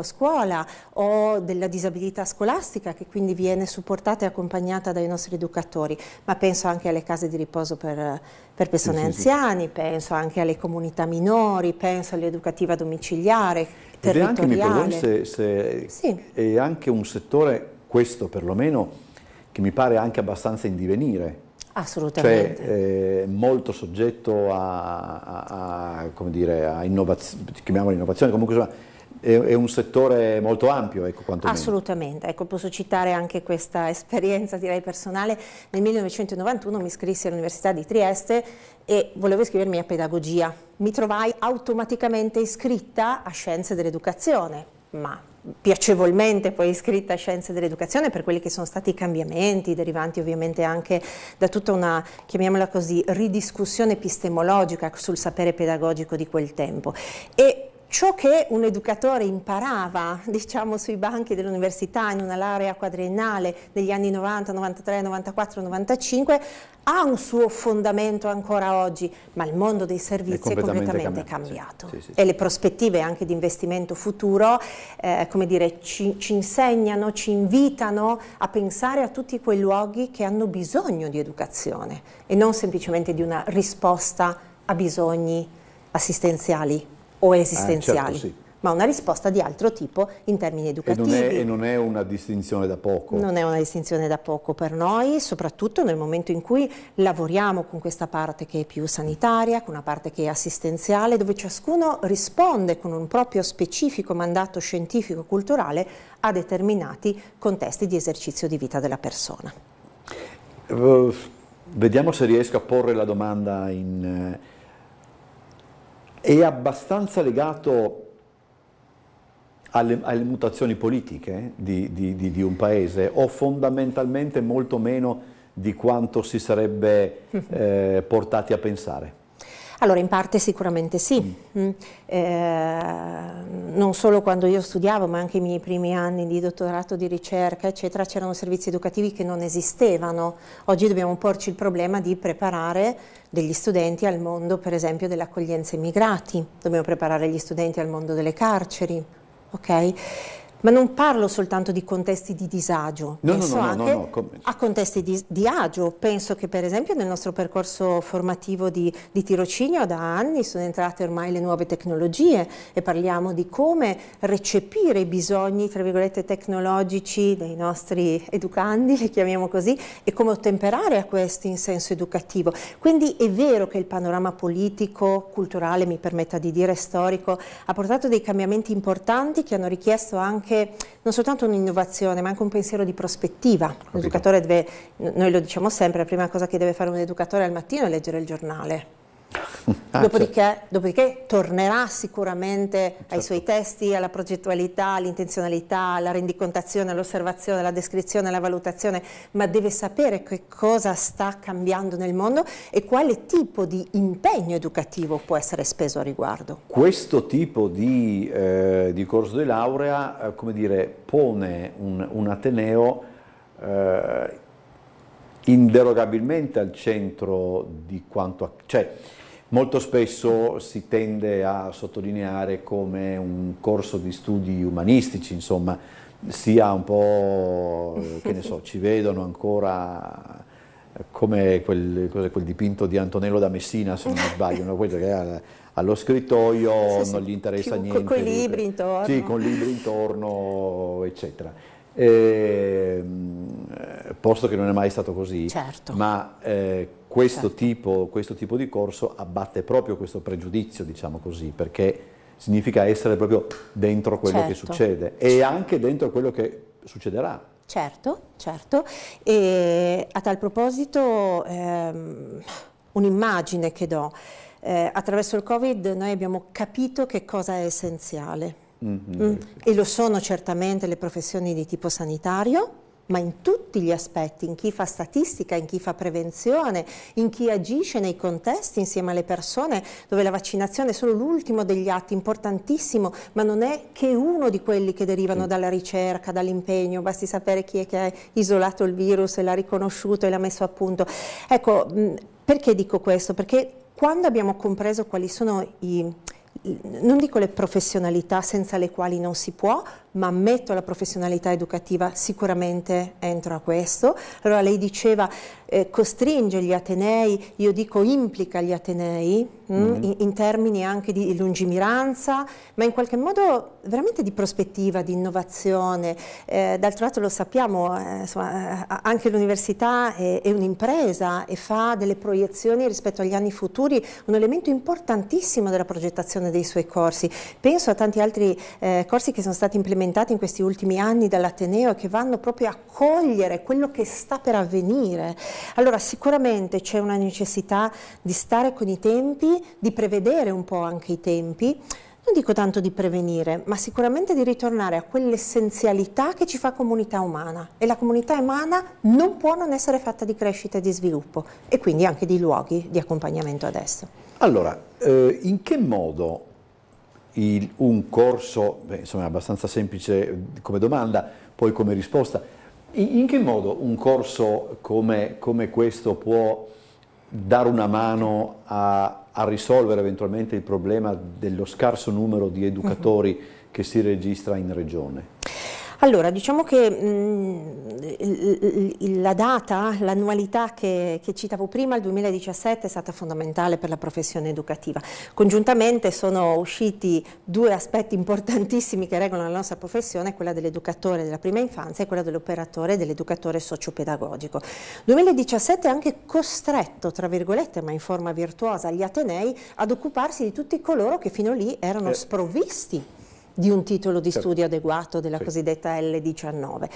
o della disabilità scolastica che quindi viene supportata e accompagnata dai nostri educatori, ma penso anche alle case di riposo per, per persone sì, anziane, sì, sì. penso anche alle comunità minori, penso all'educativa domiciliare, territoriale. Ed è anche, mi perdoni se, se sì. è anche un settore, questo perlomeno, che mi pare anche abbastanza in divenire. Assolutamente. Cioè, eh, molto soggetto a, a, a, come dire, a innovazione, chiamiamola innovazione, comunque insomma, è, un settore molto ampio. Ecco, Assolutamente, ecco, posso citare anche questa esperienza direi personale. Nel 1991 mi iscrissi all'Università di Trieste e volevo iscrivermi a pedagogia. Mi trovai automaticamente iscritta a scienze dell'educazione, ma piacevolmente poi iscritta a Scienze dell'Educazione per quelli che sono stati i cambiamenti derivanti ovviamente anche da tutta una, chiamiamola così, ridiscussione epistemologica sul sapere pedagogico di quel tempo. E ciò che un educatore imparava diciamo, sui banchi dell'università in una laurea quadriennale negli anni 90, 93, 94, 95 ha un suo fondamento ancora oggi, ma il mondo dei servizi è completamente, è completamente cambiato, cambiato. Sì, sì, sì. e le prospettive anche di investimento futuro eh, dire, ci, ci insegnano, ci invitano a pensare a tutti quei luoghi che hanno bisogno di educazione e non semplicemente di una risposta a bisogni assistenziali o eh, certo, esistenziali, ah, certo, sì. ma una risposta di altro tipo in termini educativi. E non, è, e non, è, una distinzione da poco. Non è una distinzione da poco per noi, soprattutto nel momento in cui lavoriamo con questa parte che è più sanitaria, con una parte che è assistenziale, dove ciascuno risponde con un proprio specifico mandato scientifico-culturale a determinati contesti di esercizio di vita della persona. Uh, vediamo se riesco a porre la domanda in... Uh è abbastanza legato alle, alle mutazioni politiche di, di, di, di, un paese o fondamentalmente molto meno di quanto si sarebbe eh, portati a pensare? Allora, in parte sicuramente sì, mm. mm. eh, non solo quando io studiavo, ma anche i miei primi anni di dottorato di ricerca, eccetera, c'erano servizi educativi che non esistevano. Oggi dobbiamo porci il problema di preparare degli studenti al mondo, per esempio, dell'accoglienza immigrati, dobbiamo preparare gli studenti al mondo delle carceri, ok? Ma non parlo soltanto di contesti di disagio, no, penso no, no, anche a contesti di, di, agio. Penso che per esempio nel nostro percorso formativo di, di, tirocinio da anni sono entrate ormai le nuove tecnologie e parliamo di come recepire i bisogni, tra virgolette, tecnologici dei nostri educandi, li chiamiamo così, e come ottemperare a questi in senso educativo. Quindi è vero che il panorama politico, culturale, mi permetta di dire storico, ha portato dei cambiamenti importanti che hanno richiesto anche anche non soltanto un'innovazione, ma anche un pensiero di prospettiva. L'educatore deve, noi lo diciamo sempre, la prima cosa che deve fare un educatore al mattino è leggere il giornale Ah, dopodiché, certo. dopodiché, tornerà sicuramente certo. ai suoi testi, alla progettualità, all'intenzionalità, alla rendicontazione, all'osservazione, alla descrizione, alla valutazione, ma deve sapere che cosa sta cambiando nel mondo e quale tipo di impegno educativo può essere speso a riguardo. Questo tipo di, eh, di corso di laurea, eh, come dire, pone un, un Ateneo eh, inderogabilmente al centro di quanto... Cioè, Molto spesso si tende a sottolineare come un corso di studi umanistici, insomma, sia un po', eh, che ne so, ci vedono ancora eh, come quel, quel dipinto di Antonello da Messina, se non mi sbaglio, no? quello che ha allo scrittoio sì, non gli interessa più, niente. Con i libri intorno. Sì, con libri intorno, eccetera eh, posto che non è mai stato così, certo. ma eh, questo, certo. tipo, questo, tipo, di corso abbatte proprio questo pregiudizio, diciamo così, perché significa essere proprio dentro quello certo. che succede e anche dentro quello che succederà. Certo, certo. E a tal proposito ehm, un'immagine che do. Eh, attraverso il Covid noi abbiamo capito che cosa è essenziale Mm -hmm. mm. E lo sono certamente le professioni di tipo sanitario, ma in tutti gli aspetti, in chi fa statistica, in chi fa prevenzione, in chi agisce nei contesti insieme alle persone dove la vaccinazione è solo l'ultimo degli atti, importantissimo, ma non è che uno di quelli che derivano mm. dalla ricerca, dall'impegno, basti sapere chi è che ha isolato il virus e l'ha riconosciuto e l'ha messo a punto. Ecco, mm, perché dico questo? Perché quando abbiamo compreso quali sono i non dico le professionalità senza le quali non si può, ma ammetto la professionalità educativa, sicuramente entro a questo. Allora lei diceva eh, costringe gli Atenei, io dico implica gli Atenei, mh, mm mm-hmm. in, in, termini anche di lungimiranza, ma in qualche modo veramente di prospettiva, di innovazione. Eh, d'altro lato lo sappiamo, eh, insomma, eh, anche l'università è, è un'impresa e fa delle proiezioni rispetto agli anni futuri, un elemento importantissimo della progettazione dei suoi corsi. Penso a tanti altri eh, corsi che sono stati implementati implementati in questi ultimi anni dall'Ateneo e che vanno proprio a cogliere quello che sta per avvenire. Allora sicuramente c'è una necessità di stare con i tempi, di prevedere un po' anche i tempi, non dico tanto di prevenire, ma sicuramente di ritornare a quell'essenzialità che ci fa comunità umana e la comunità umana non può non essere fatta di crescita e di sviluppo e quindi anche di luoghi di accompagnamento adesso. Allora, eh, in che modo il, un corso, beh, insomma è abbastanza semplice eh, come domanda, poi come risposta. In, in che modo un corso come, come, questo può dare una mano a, a risolvere eventualmente il problema dello scarso numero di educatori uh mhm. -huh. che si registra in regione? Allora, diciamo che mh, mm, la data, l'annualità che, che, citavo prima, il 2017, è stata fondamentale per la professione educativa. Congiuntamente sono usciti due aspetti importantissimi che regolano la nostra professione, quella dell'educatore della prima infanzia e quella dell'operatore e dell'educatore sociopedagogico. 2017 è anche costretto, tra virgolette, ma in forma virtuosa, gli Atenei ad occuparsi di tutti coloro che fino lì erano eh. sprovvisti di un titolo di certo. studio adeguato della sì. cosiddetta L19.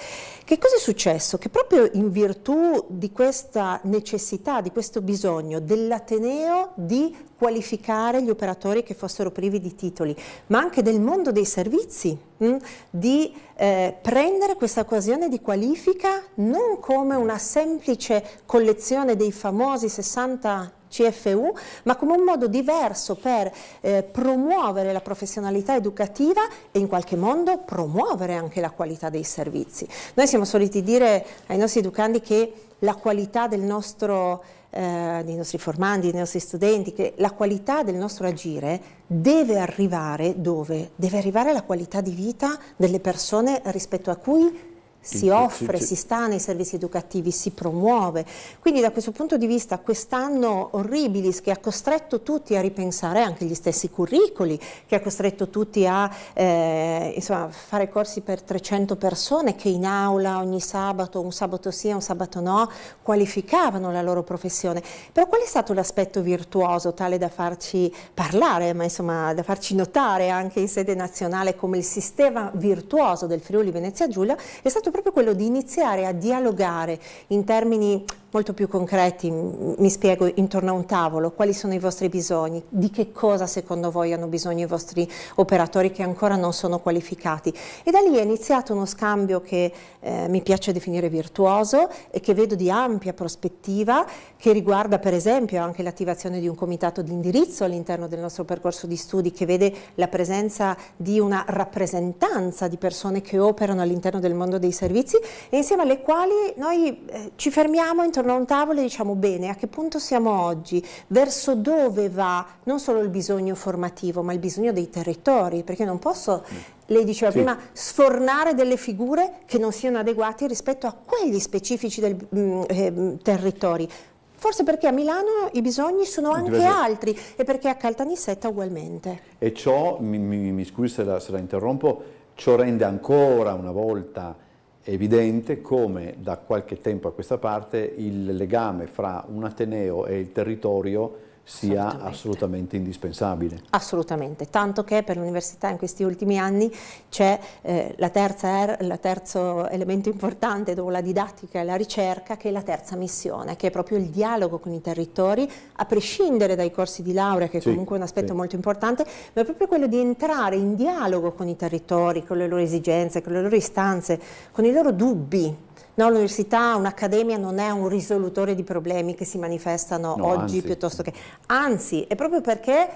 Che cosa è successo? Che proprio in virtù di questa necessità, di questo bisogno dell'Ateneo di qualificare gli operatori che fossero privi di titoli, ma anche del mondo dei servizi, mh, mm, di eh, prendere questa occasione di qualifica non come una semplice collezione dei famosi 60 CFU, ma come un modo diverso per eh, promuovere la professionalità educativa e in qualche modo promuovere anche la qualità dei servizi. Noi siamo soliti dire ai nostri educandi che la qualità del nostro eh, dei nostri formandi, dei nostri studenti, che la qualità del nostro agire deve arrivare dove? Deve arrivare alla qualità di vita delle persone rispetto a cui si offre, si sta nei servizi educativi, si promuove. Quindi da questo punto di vista quest'anno Orribilis che ha costretto tutti a ripensare anche gli stessi curricoli, che ha costretto tutti a eh, insomma, fare corsi per 300 persone che in aula ogni sabato, un sabato sì e un sabato no, qualificavano la loro professione. Però qual è stato l'aspetto virtuoso tale da farci parlare, ma insomma da farci notare anche in sede nazionale come il sistema virtuoso del Friuli Venezia Giulia è stato proprio quello di iniziare a dialogare in termini molto più concreti, mi spiego, intorno a un tavolo, quali sono i vostri bisogni, di che cosa secondo voi hanno bisogno i vostri operatori che ancora non sono qualificati. E da lì è iniziato uno scambio che eh, mi piace definire virtuoso e che vedo di ampia prospettiva, che riguarda per esempio anche l'attivazione di un comitato di indirizzo all'interno del nostro percorso di studi, che vede la presenza di una rappresentanza di persone che operano all'interno del mondo dei servizi e insieme alle quali noi eh, ci fermiamo intorno attorno a un tavolo e diciamo bene a che punto siamo oggi, verso dove va non solo il bisogno formativo ma il bisogno dei territori, perché non posso mm. lei diceva sì. prima, sfornare delle figure che non siano adeguate rispetto a quelli specifici del, mh, mm, eh, territori. Forse perché a Milano i bisogni sono anche Diversi. altri e perché a Caltanissetta ugualmente. E ciò, mi, mi, mi scusi se la, se la interrompo, ciò rende ancora una volta è evidente come da qualche tempo a questa parte il legame fra un Ateneo e il territorio sia assolutamente. assolutamente. indispensabile. Assolutamente, tanto che per l'università in questi ultimi anni c'è eh, il er, terzo elemento importante dopo la didattica e la ricerca che è la terza missione, che è proprio il dialogo con i territori, a prescindere dai corsi di laurea che sì, comunque un aspetto sì. molto importante, ma è proprio quello di entrare in dialogo con i territori, con le loro esigenze, con le loro istanze, con i loro dubbi No, l'università, un'accademia non è un risolutore di problemi che si manifestano no, oggi anzi. piuttosto che... Anzi, è proprio perché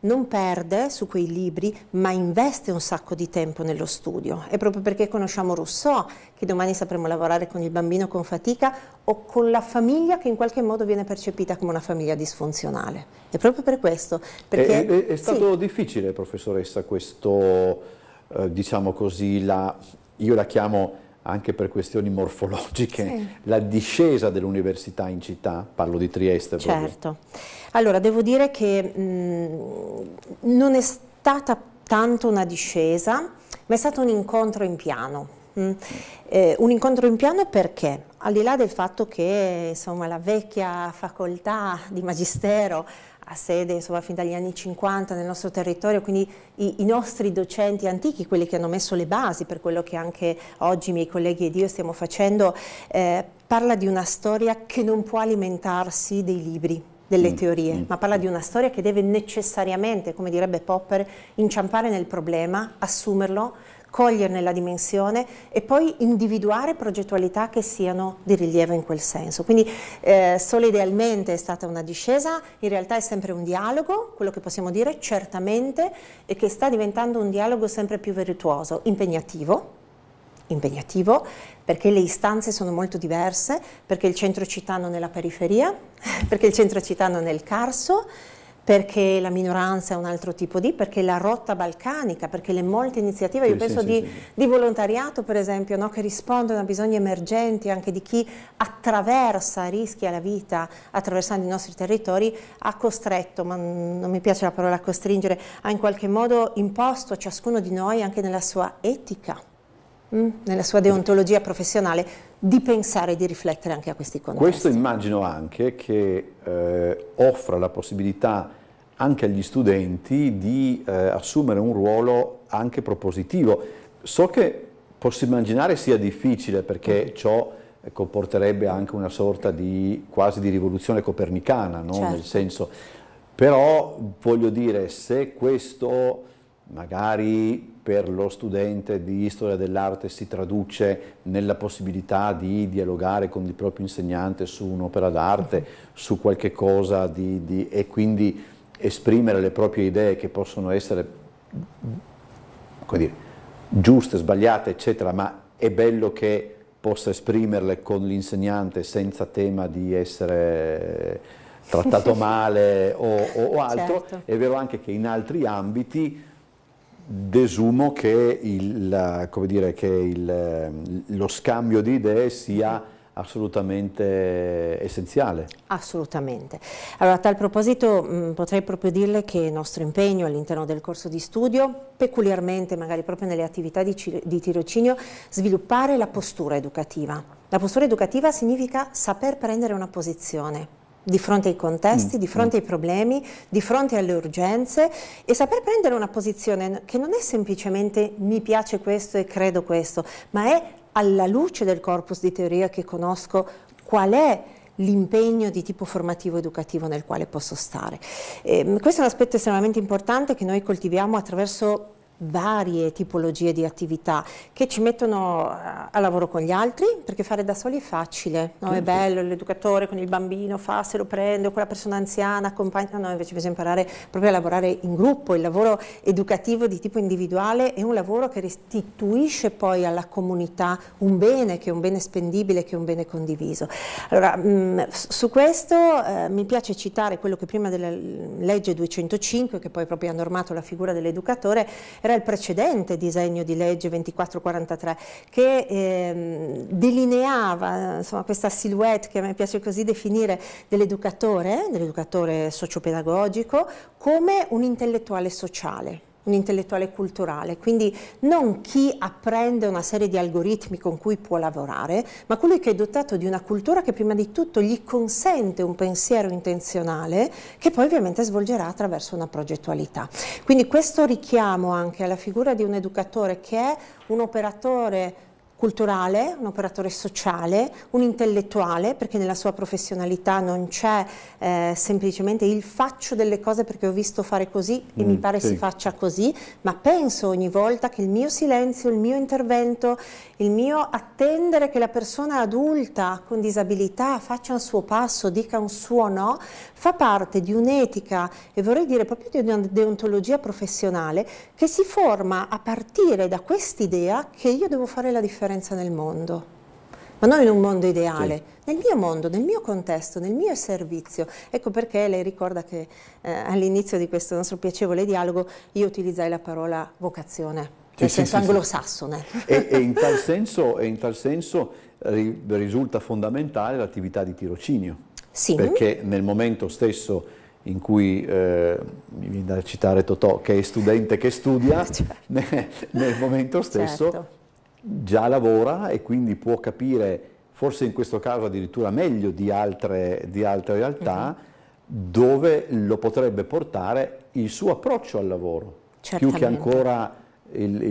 non perde su quei libri, ma investe un sacco di tempo nello studio. È proprio perché conosciamo Rousseau che domani sapremo lavorare con il bambino con fatica o con la famiglia che in qualche modo viene percepita come una famiglia disfunzionale. È proprio per questo. Perché, è, è, è stato sì. difficile, professoressa, questo, eh, diciamo così, la, io la chiamo anche per questioni morfologiche, sì. la discesa dell'università in città, parlo di Trieste. Certo, proprio. allora devo dire che mh, mm, non è stata tanto una discesa, ma è stato un incontro in piano. Mm. Eh, un incontro in piano perché, al di là del fatto che insomma, la vecchia facoltà di magistero ha sede insomma, fin dagli anni 50 nel nostro territorio, quindi i, i, nostri docenti antichi, quelli che hanno messo le basi per quello che anche oggi i miei colleghi ed io stiamo facendo, eh, parla di una storia che non può alimentarsi dei libri delle mm, teorie, mm. ma parla di una storia che deve necessariamente, come direbbe Popper, inciampare nel problema, assumerlo, coglierne la dimensione e poi individuare progettualità che siano di rilievo in quel senso. Quindi eh, solo idealmente è stata una discesa, in realtà è sempre un dialogo, quello che possiamo dire certamente e che sta diventando un dialogo sempre più virtuoso, impegnativo, impegnativo perché le istanze sono molto diverse, perché il centro città non è la periferia, perché il centro città non è il Carso, perché la minoranza è un altro tipo di, perché la rotta balcanica, perché le molte iniziative, sì, io penso sì, di, sì, di, volontariato per esempio, no, che rispondono a bisogni emergenti anche di chi attraversa, rischia la vita attraversando i nostri territori, ha costretto, ma non mi piace la parola costringere, ha in qualche modo imposto a ciascuno di noi anche nella sua etica, mh, mm, nella sua deontologia professionale, di pensare e di riflettere anche a questi contesti. Questo immagino anche che eh, offra la possibilità anche agli studenti di eh, assumere un ruolo anche propositivo. So che posso immaginare sia difficile perché ciò eh, comporterebbe anche una sorta di quasi di rivoluzione copernicana, no? certo. nel senso, però voglio dire, se questo magari per lo studente di storia dell'arte si traduce nella possibilità di dialogare con il proprio insegnante su un'opera d'arte, su qualche cosa di, di, e quindi esprimere le proprie idee che possono essere dire, giuste, sbagliate, eccetera, ma è bello che possa esprimerle con l'insegnante senza tema di essere trattato male o, o, o altro. Certo. È vero anche che in altri ambiti desumo che, il, dire, che il, ehm, lo scambio di idee sia assolutamente essenziale. Assolutamente. Allora, a tal proposito mh, mm, potrei proprio dirle che il nostro impegno all'interno del corso di studio, peculiarmente magari proprio nelle attività di, di tirocinio, sviluppare la postura educativa. La postura educativa significa saper prendere una posizione, di fronte ai contesti, mm, di fronte mm. ai problemi, di fronte alle urgenze e saper prendere una posizione che non è semplicemente mi piace questo e credo questo, ma è alla luce del corpus di teoria che conosco, qual è l'impegno di tipo formativo educativo nel quale posso stare. Eh, questo è un aspetto estremamente importante che noi coltiviamo attraverso varie tipologie di attività che ci mettono eh, a lavoro con gli altri perché fare da soli è facile no? è certo. bello l'educatore con il bambino fa se lo prende con la persona anziana accompagna no invece bisogna imparare proprio a lavorare in gruppo il lavoro educativo di tipo individuale è un lavoro che restituisce poi alla comunità un bene che è un bene spendibile che è un bene condiviso allora mm, su questo eh, mi piace citare quello che prima della legge 205 che poi proprio ha normato la figura dell'educatore era il precedente disegno di legge 2443 che ehm, delineava insomma, questa silhouette che a me piace così definire dell'educatore, dell'educatore sociopedagogico, come un intellettuale sociale un intellettuale culturale, quindi non chi apprende una serie di algoritmi con cui può lavorare, ma colui che è dotato di una cultura che prima di tutto gli consente un pensiero intenzionale che poi ovviamente svolgerà attraverso una progettualità. Quindi questo richiamo anche alla figura di un educatore che è un operatore culturale, un operatore sociale, un intellettuale, perché nella sua professionalità non c'è eh, semplicemente il faccio delle cose perché ho visto fare così e mm, mi pare sì. si faccia così, ma penso ogni volta che il mio silenzio, il mio intervento, il mio attendere che la persona adulta con disabilità faccia un suo passo, dica un suo no, fa parte di un'etica e vorrei dire proprio di una deontologia professionale che si forma a partire da quest'idea che io devo fare la differenza nel mondo ma non in un mondo ideale, sì. nel mio mondo, nel mio contesto, nel mio servizio. Ecco perché lei ricorda che eh, all'inizio di questo nostro piacevole dialogo io utilizzai la parola vocazione nel cioè, sì, senso certo, sì, anglosassone. E, e, in tal senso, in tal senso ri, risulta fondamentale l'attività di tirocinio, sì. perché nel momento stesso in cui, eh, mi viene da citare Totò, che è studente che studia, certo. nel, nel momento stesso certo. già lavora e quindi può capire, forse in questo caso addirittura meglio di altre, di altre realtà, mm -hmm. dove lo potrebbe portare il suo approccio al lavoro, Certamente. più che ancora il,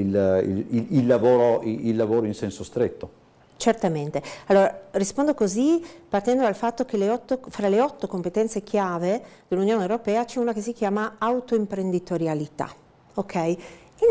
il, il, lavoro, il lavoro in senso stretto. Certamente. Allora, rispondo così partendo dal fatto che le otto, fra le otto competenze chiave dell'Unione Europea c'è una che si chiama autoimprenditorialità. Ok? E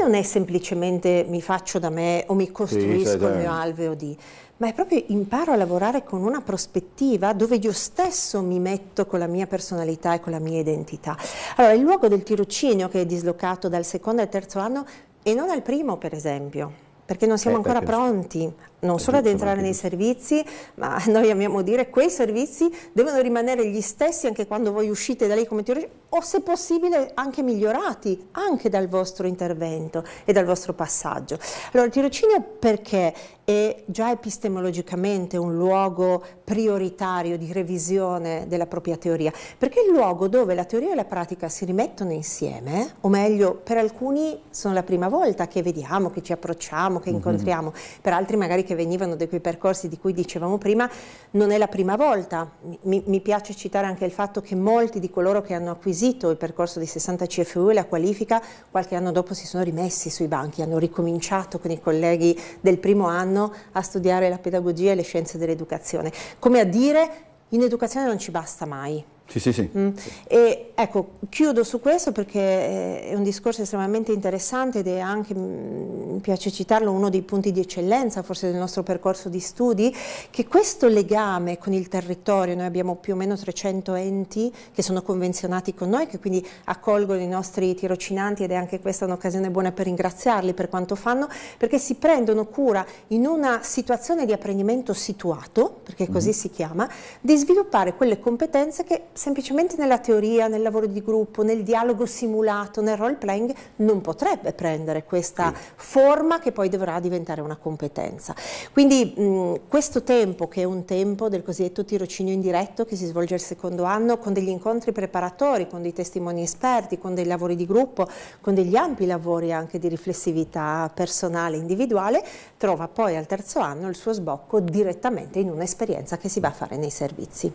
non è semplicemente mi faccio da me o mi costruisco sì, il mio alveo di, ma è proprio imparo a lavorare con una prospettiva dove io stesso mi metto con la mia personalità e con la mia identità. Allora, il luogo del tirocinio che è dislocato dal secondo al terzo anno e non al primo per esempio, perché non siamo eh, ancora pronti non solo ad entrare nei servizi, ma noi amiamo dire che quei servizi devono rimanere gli stessi anche quando voi uscite da lei come teoria, o se possibile anche migliorati, anche dal vostro intervento e dal vostro passaggio. Allora, il tirocinio perché è già epistemologicamente un luogo prioritario di revisione della propria teoria? Perché è il luogo dove la teoria e la pratica si rimettono insieme, o meglio, per alcuni sono la prima volta che vediamo, che ci approcciamo, che mhm. incontriamo, mm -hmm. per altri magari che che venivano da quei percorsi di cui dicevamo prima, non è la prima volta. Mi, mi piace citare anche il fatto che molti di coloro che hanno acquisito il percorso di 60 CFU e la qualifica qualche anno dopo si sono rimessi sui banchi, hanno ricominciato con i colleghi del primo anno a studiare la pedagogia e le scienze dell'educazione. Come a dire, in educazione non ci basta mai, sì, sì, sì. Mm. E ecco, chiudo su questo perché eh, è un discorso estremamente interessante ed è anche, mm, mi piace citarlo, uno dei punti di eccellenza forse del nostro percorso di studi, che questo legame con il territorio, noi abbiamo più o meno 300 enti che sono convenzionati con noi, che quindi accolgono i nostri tirocinanti ed è anche questa un'occasione buona per ringraziarli per quanto fanno, perché si prendono cura in una situazione di apprendimento situato, perché così mm. si chiama, di sviluppare quelle competenze che semplicemente nella teoria, nel lavoro di gruppo, nel dialogo simulato, nel role playing, non potrebbe prendere questa sì. forma che poi dovrà diventare una competenza. Quindi mh, questo tempo, che è un tempo del cosiddetto tirocinio indiretto che si svolge il secondo anno, con degli incontri preparatori, con dei testimoni esperti, con dei lavori di gruppo, con degli ampi lavori anche di riflessività personale, individuale, trova poi al terzo anno il suo sbocco direttamente in un'esperienza che si va a fare nei servizi.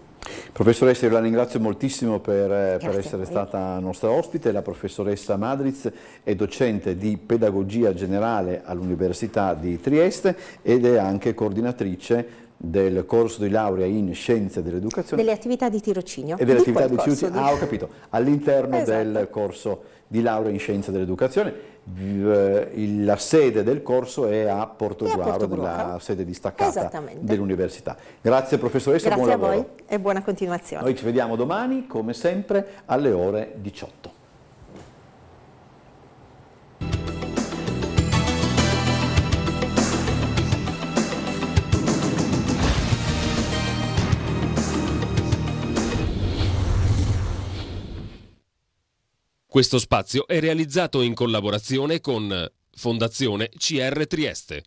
Professoressa, io la ringrazio moltissimo per, eh, per essere stata nostra ospite. La professoressa Madriz è docente di pedagogia generale all'Università di Trieste ed è anche coordinatrice del corso di laurea in scienze dell'educazione. Delle attività di tirocinio. E delle di attività di tirocinio, ah ho capito, all'interno esatto. del corso di laurea in scienza dell'educazione. Eh, la sede del corso è a Porto Portogruaro, nella sede distaccata dell'università. Grazie professoressa, Grazie buon lavoro. Grazie a voi e buona continuazione. Noi ci vediamo domani, come sempre, alle ore 18. Questo spazio è realizzato in collaborazione con Fondazione CR Trieste.